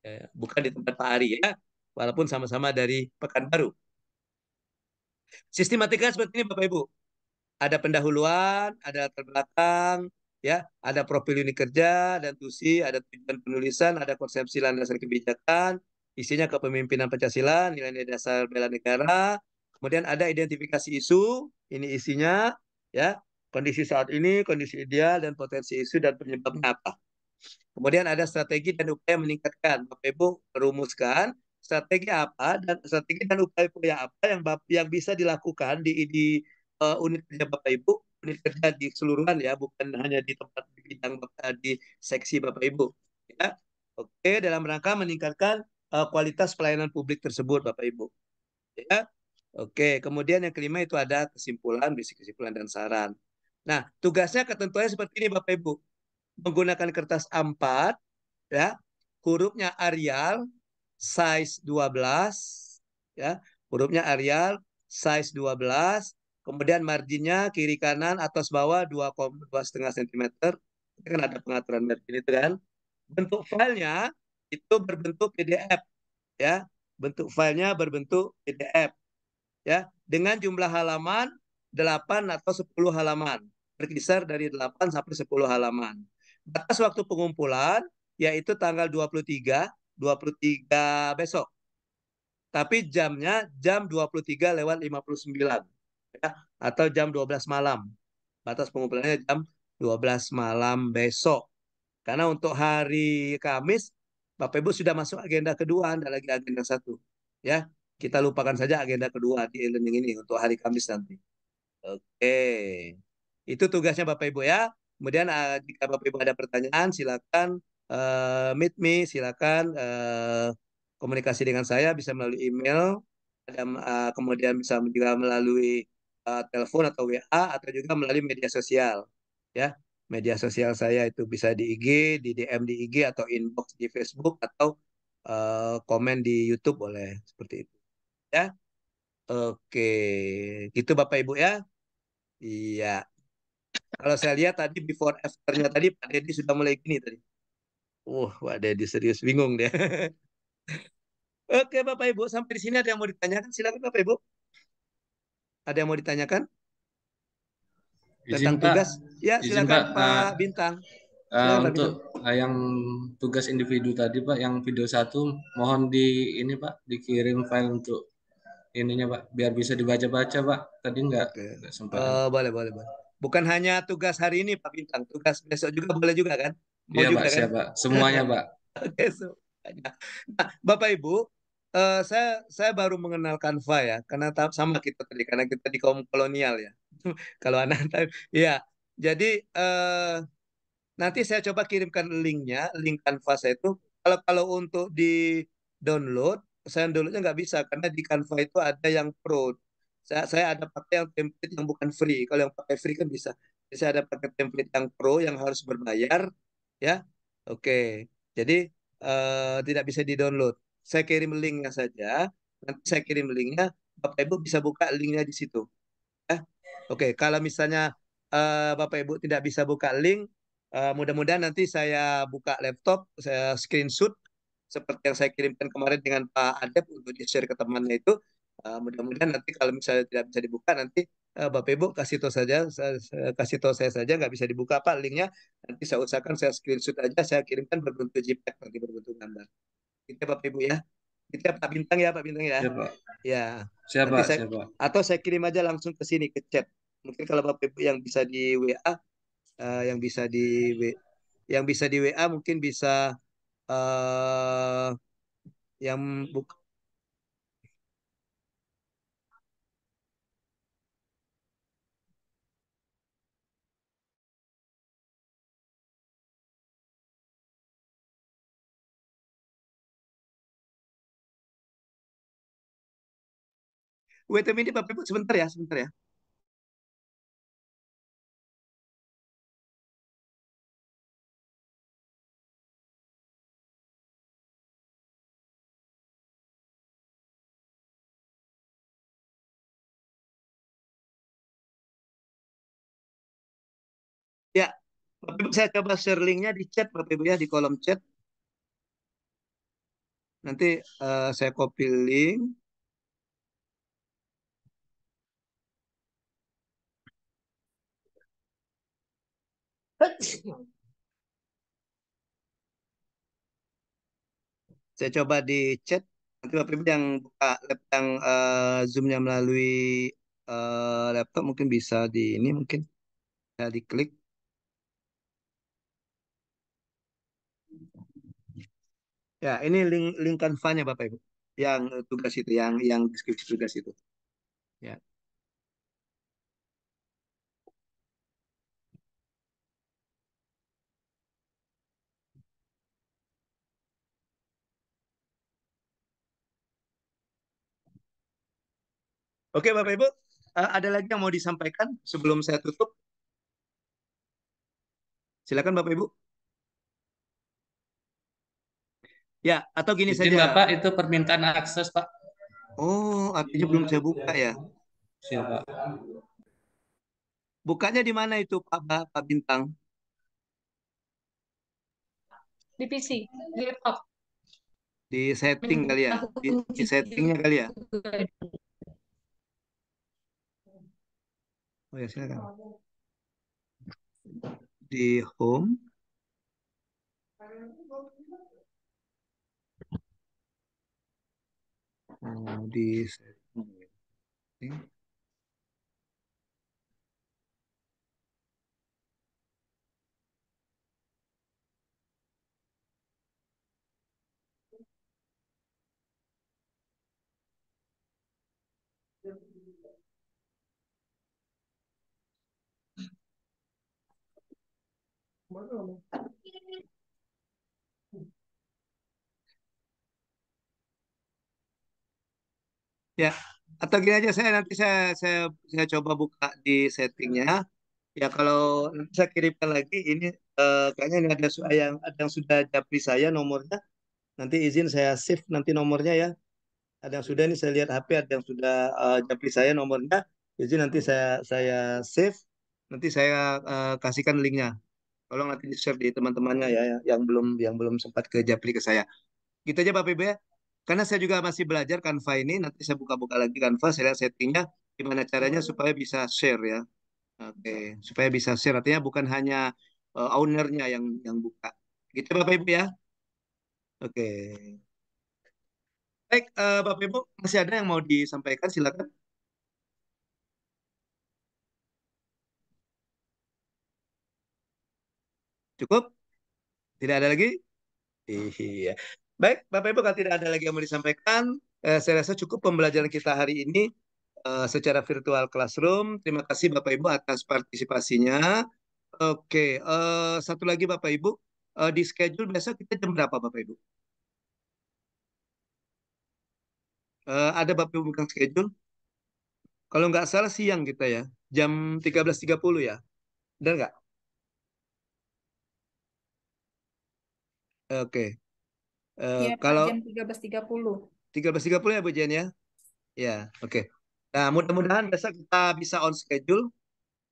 Uh, bukan di tempat Pak Ari ya walaupun sama-sama dari Pekanbaru sistematika seperti ini Bapak Ibu ada pendahuluan, ada terbelakang, ya, ada profil unit kerja dan tusi, ada tujuan penulisan, ada konsepsi landasan kebijakan, isinya kepemimpinan Pancasila, nilai-nilai dasar bela negara, kemudian ada identifikasi isu, ini isinya, ya, kondisi saat ini, kondisi ideal dan potensi isu dan penyebabnya apa. Kemudian ada strategi dan upaya meningkatkan. Bapak Ibu merumuskan strategi apa dan strategi dan upaya apa yang yang bisa dilakukan di di uh, unit kerja Bapak Ibu, unit kerja di keseluruhan ya, bukan hanya di tempat di bidang bapak di seksi Bapak Ibu. Ya. Oke, dalam rangka meningkatkan uh, kualitas pelayanan publik tersebut Bapak Ibu. Ya. Oke, kemudian yang kelima itu ada kesimpulan, bisik kesimpulan dan saran. Nah, tugasnya ketentuannya seperti ini Bapak Ibu. Menggunakan kertas A4 ya, hurufnya Arial, size 12 ya, hurufnya Arial, size 12, Kemudian marginnya kiri kanan atas bawah dua dua setengah sentimeter. Itu kan ada pengaturan margin itu kan. Bentuk filenya itu berbentuk PDF ya. Bentuk filenya berbentuk PDF ya dengan jumlah halaman 8 atau 10 halaman. Berkisar dari 8 sampai 10 halaman. Batas waktu pengumpulan yaitu tanggal 23 23 besok. Tapi jamnya jam 23 lewat 59 ya, atau jam 12 malam. Batas pengumpulannya jam 12 malam besok. Karena untuk hari Kamis, Bapak Ibu sudah masuk agenda kedua, Anda lagi agenda satu. Ya, kita lupakan saja agenda kedua di e-learning ini untuk hari Kamis nanti. Oke, itu tugasnya Bapak Ibu ya. Kemudian eh, jika Bapak Ibu ada pertanyaan, silakan uh, meet me, silakan uh, komunikasi dengan saya bisa melalui email, dan, uh, kemudian bisa juga melalui Eh, telepon atau WA atau juga melalui media sosial ya media sosial saya itu bisa di IG di DM di IG atau inbox di Facebook atau uh, komen di YouTube oleh seperti itu ya oke gitu Bapak Ibu ya iya kalau saya lihat tadi before afternya tadi Pak Deddy sudah mulai gini tadi Wah, Pak Deddy serius bingung deh. *laughs* Oke, Bapak Ibu, sampai di sini ada yang mau ditanyakan? Silakan Bapak Ibu. Ada yang mau ditanyakan? Izin, Tentang tugas? Ya, Izin, silakan Pak, Pak nah, Bintang. uh, Pak untuk eh, yang tugas individu tadi Pak, yang video satu, mohon di ini Pak, dikirim file untuk ininya Pak, biar bisa dibaca-baca Pak. Tadi nggak okay. sempat. Uh, boleh, boleh, boleh. Bukan hanya tugas hari ini Pak Bintang, tugas besok juga boleh juga kan? Iya Pak, kan? Semuanya *laughs* Pak. Oke, okay, semuanya. Nah, Bapak Ibu, Uh, saya saya baru mengenal Canva ya, karena sama ah. kita tadi karena kita di kaum kolonial ya. *laughs* Kalau anak *laughs* tahu, ya. Jadi uh, nanti saya coba kirimkan linknya, link Canva saya itu. Kalau kalau untuk di download, saya downloadnya nggak bisa karena di Canva itu ada yang pro. Saya saya ada pakai yang template yang bukan free. Kalau yang pakai free kan bisa. Jadi saya ada pakai template yang pro yang harus berbayar, ya. Oke. Jadi uh, tidak bisa di download. Saya kirim linknya saja. Nanti saya kirim linknya. Bapak Ibu bisa buka linknya di situ. Ya? Oke, okay. kalau misalnya uh, Bapak Ibu tidak bisa buka link, uh, mudah-mudahan nanti saya buka laptop, saya screenshot seperti yang saya kirimkan kemarin dengan Pak Adep untuk di-share ke temannya itu. Uh, mudah-mudahan nanti kalau misalnya tidak bisa dibuka nanti Bapak Ibu kasih tahu saja, kasih tahu saya saja nggak bisa dibuka apa linknya. Nanti saya usahakan saya screenshot aja, saya kirimkan berbentuk JPEG nanti berbentuk gambar kita gitu, Bapak Ibu ya. Kita gitu ya, Pak Bintang ya, Pak Bintang ya. Siapa? Ya. Siapa? saya, siapa? Atau saya kirim aja langsung ke sini ke chat. Mungkin kalau Bapak Ibu yang bisa di WA uh, eh, yang bisa di yang bisa di WA mungkin bisa uh, yang buka Wait a minute, Bapak Ibu sebentar ya, sebentar ya. Ya, Bapak Ibu saya coba share linknya di chat Bapak Ibu ya di kolom chat. Nanti uh, saya copy link. Saya coba di chat nanti Bapak Ibu yang buka lab yang uh, zoomnya melalui uh, laptop mungkin bisa di ini mungkin ya diklik. Ya ini link link kanvanya Bapak Ibu yang tugas itu yang yang deskripsi tugas itu. Ya. Oke Bapak Ibu, eh, ada lagi yang mau disampaikan sebelum saya tutup? Silakan Bapak Ibu. Ya, atau gini Izin saja. Bapak itu permintaan akses Pak. Oh, artinya belum saya buka ya? Siapa? Bukanya di mana itu Pak, Pak Bintang? Di PC, di laptop. Di setting hmm, kali ya? Di, di settingnya kali ya? Oh ya silakan. Di home. Oh, di setting. Ya, atau gini aja saya nanti saya saya saya coba buka di settingnya. Ya kalau nanti saya kirimkan lagi ini eh, kayaknya ini ada yang ada yang sudah japri saya nomornya. Nanti izin saya save nanti nomornya ya. Ada yang sudah ini saya lihat HP ada yang sudah eh, japri saya nomornya. Izin nanti saya saya save nanti saya eh, kasihkan linknya. Tolong nanti di share di teman-temannya ya, ya yang belum yang belum sempat ke Japri ke saya. Gitu aja Bapak Ibu ya. Karena saya juga masih belajar Canva ini, nanti saya buka-buka lagi Canva, saya lihat settingnya, gimana caranya supaya bisa share ya. Oke, supaya bisa share artinya bukan hanya eh, ownernya yang yang buka. Gitu Bapak Ibu ya. Oke. Baik, uh, Bapak Ibu, masih ada yang mau disampaikan silakan. Cukup? Tidak ada lagi? Iya. Baik, Bapak Ibu kalau tidak ada lagi yang mau disampaikan, eh, saya rasa cukup pembelajaran kita hari ini eh, secara virtual classroom. Terima kasih Bapak Ibu atas partisipasinya. Oke, eh, satu lagi Bapak Ibu, eh, di schedule besok kita jam berapa Bapak Ibu? Eh, ada Bapak Ibu bukan schedule? Kalau nggak salah siang kita ya, jam 13.30 ya. Benar nggak? Oke. Okay. Uh, eh, ya, kalau belas tiga puluh ya Bu Jen ya? Ya, oke. Okay. Nah, mudah-mudahan besok kita bisa on schedule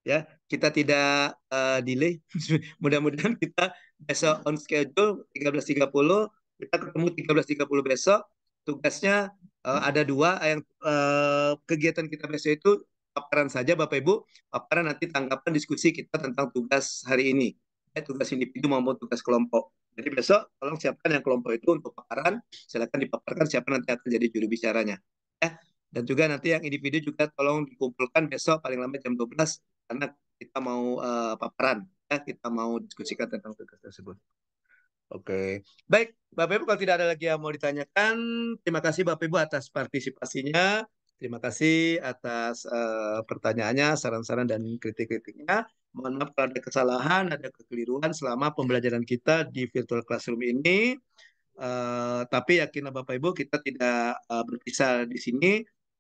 ya. Kita tidak uh, delay. *laughs* mudah-mudahan kita besok on schedule tiga tiga belas puluh kita ketemu tiga tiga belas puluh besok. Tugasnya uh, ada dua yang uh, kegiatan kita besok itu paparan saja Bapak Ibu, paparan nanti tanggapan diskusi kita tentang tugas hari ini, ya, tugas individu maupun tugas kelompok. Jadi besok tolong siapkan yang kelompok itu untuk paparan, silakan dipaparkan siapa nanti akan jadi juru bicaranya. Ya. Dan juga nanti yang individu juga tolong dikumpulkan besok paling lambat jam 12 karena kita mau uh, paparan, ya. kita mau diskusikan tentang tugas tersebut. Oke, okay. baik Bapak Ibu kalau tidak ada lagi yang mau ditanyakan, terima kasih Bapak Ibu atas partisipasinya. Terima kasih atas uh, pertanyaannya, saran-saran dan kritik-kritiknya. Mohon maaf kalau ada kesalahan, ada kekeliruan selama pembelajaran kita di virtual classroom ini. Uh, tapi yakinlah Bapak Ibu kita tidak uh, berpisah di sini.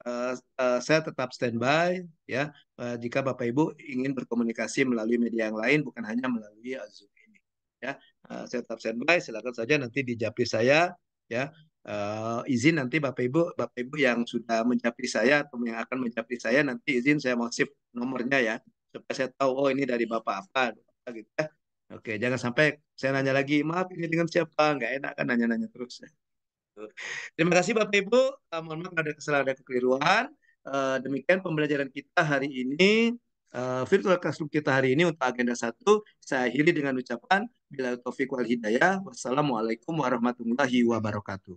Uh, uh, saya tetap standby ya uh, jika Bapak Ibu ingin berkomunikasi melalui media yang lain bukan hanya melalui Zoom ini ya. Uh, saya tetap standby silakan saja nanti di japri saya ya uh, izin nanti Bapak Ibu, Bapak Ibu yang sudah mencapai saya atau yang akan mencapai saya nanti izin saya mau shift nomornya ya supaya saya tahu oh ini dari Bapak apa gitu ya. Oke, jangan sampai saya nanya lagi, maaf ini dengan siapa, nggak enak kan nanya-nanya terus. Ya. Terima kasih Bapak Ibu, uh, mohon maaf ada kesalahan ada kekeliruan. Uh, demikian pembelajaran kita hari ini, uh, virtual classroom kita hari ini untuk agenda satu. Saya akhiri dengan ucapan, Bila Taufiq wal Hidayah, Wassalamualaikum warahmatullahi wabarakatuh.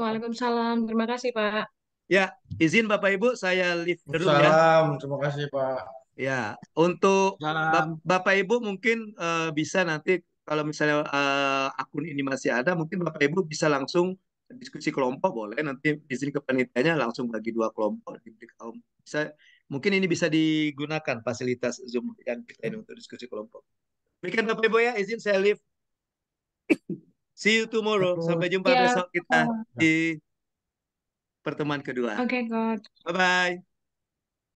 Waalaikumsalam. Terima kasih, Pak. Ya, izin Bapak Ibu saya lift dulu ya. Salam, terima kasih, Pak. Ya, untuk Salam. Bapak Ibu mungkin uh, bisa nanti kalau misalnya uh, akun ini masih ada, mungkin Bapak Ibu bisa langsung diskusi kelompok boleh nanti izin ke panitianya langsung bagi dua kelompok diberi bisa mungkin ini bisa digunakan fasilitas Zoom yang kita ini untuk diskusi kelompok. Demikian Bapak Ibu ya, izin saya lift. See you tomorrow. Sampai jumpa yeah. besok kita di pertemuan kedua. Oke, okay, God. Bye-bye.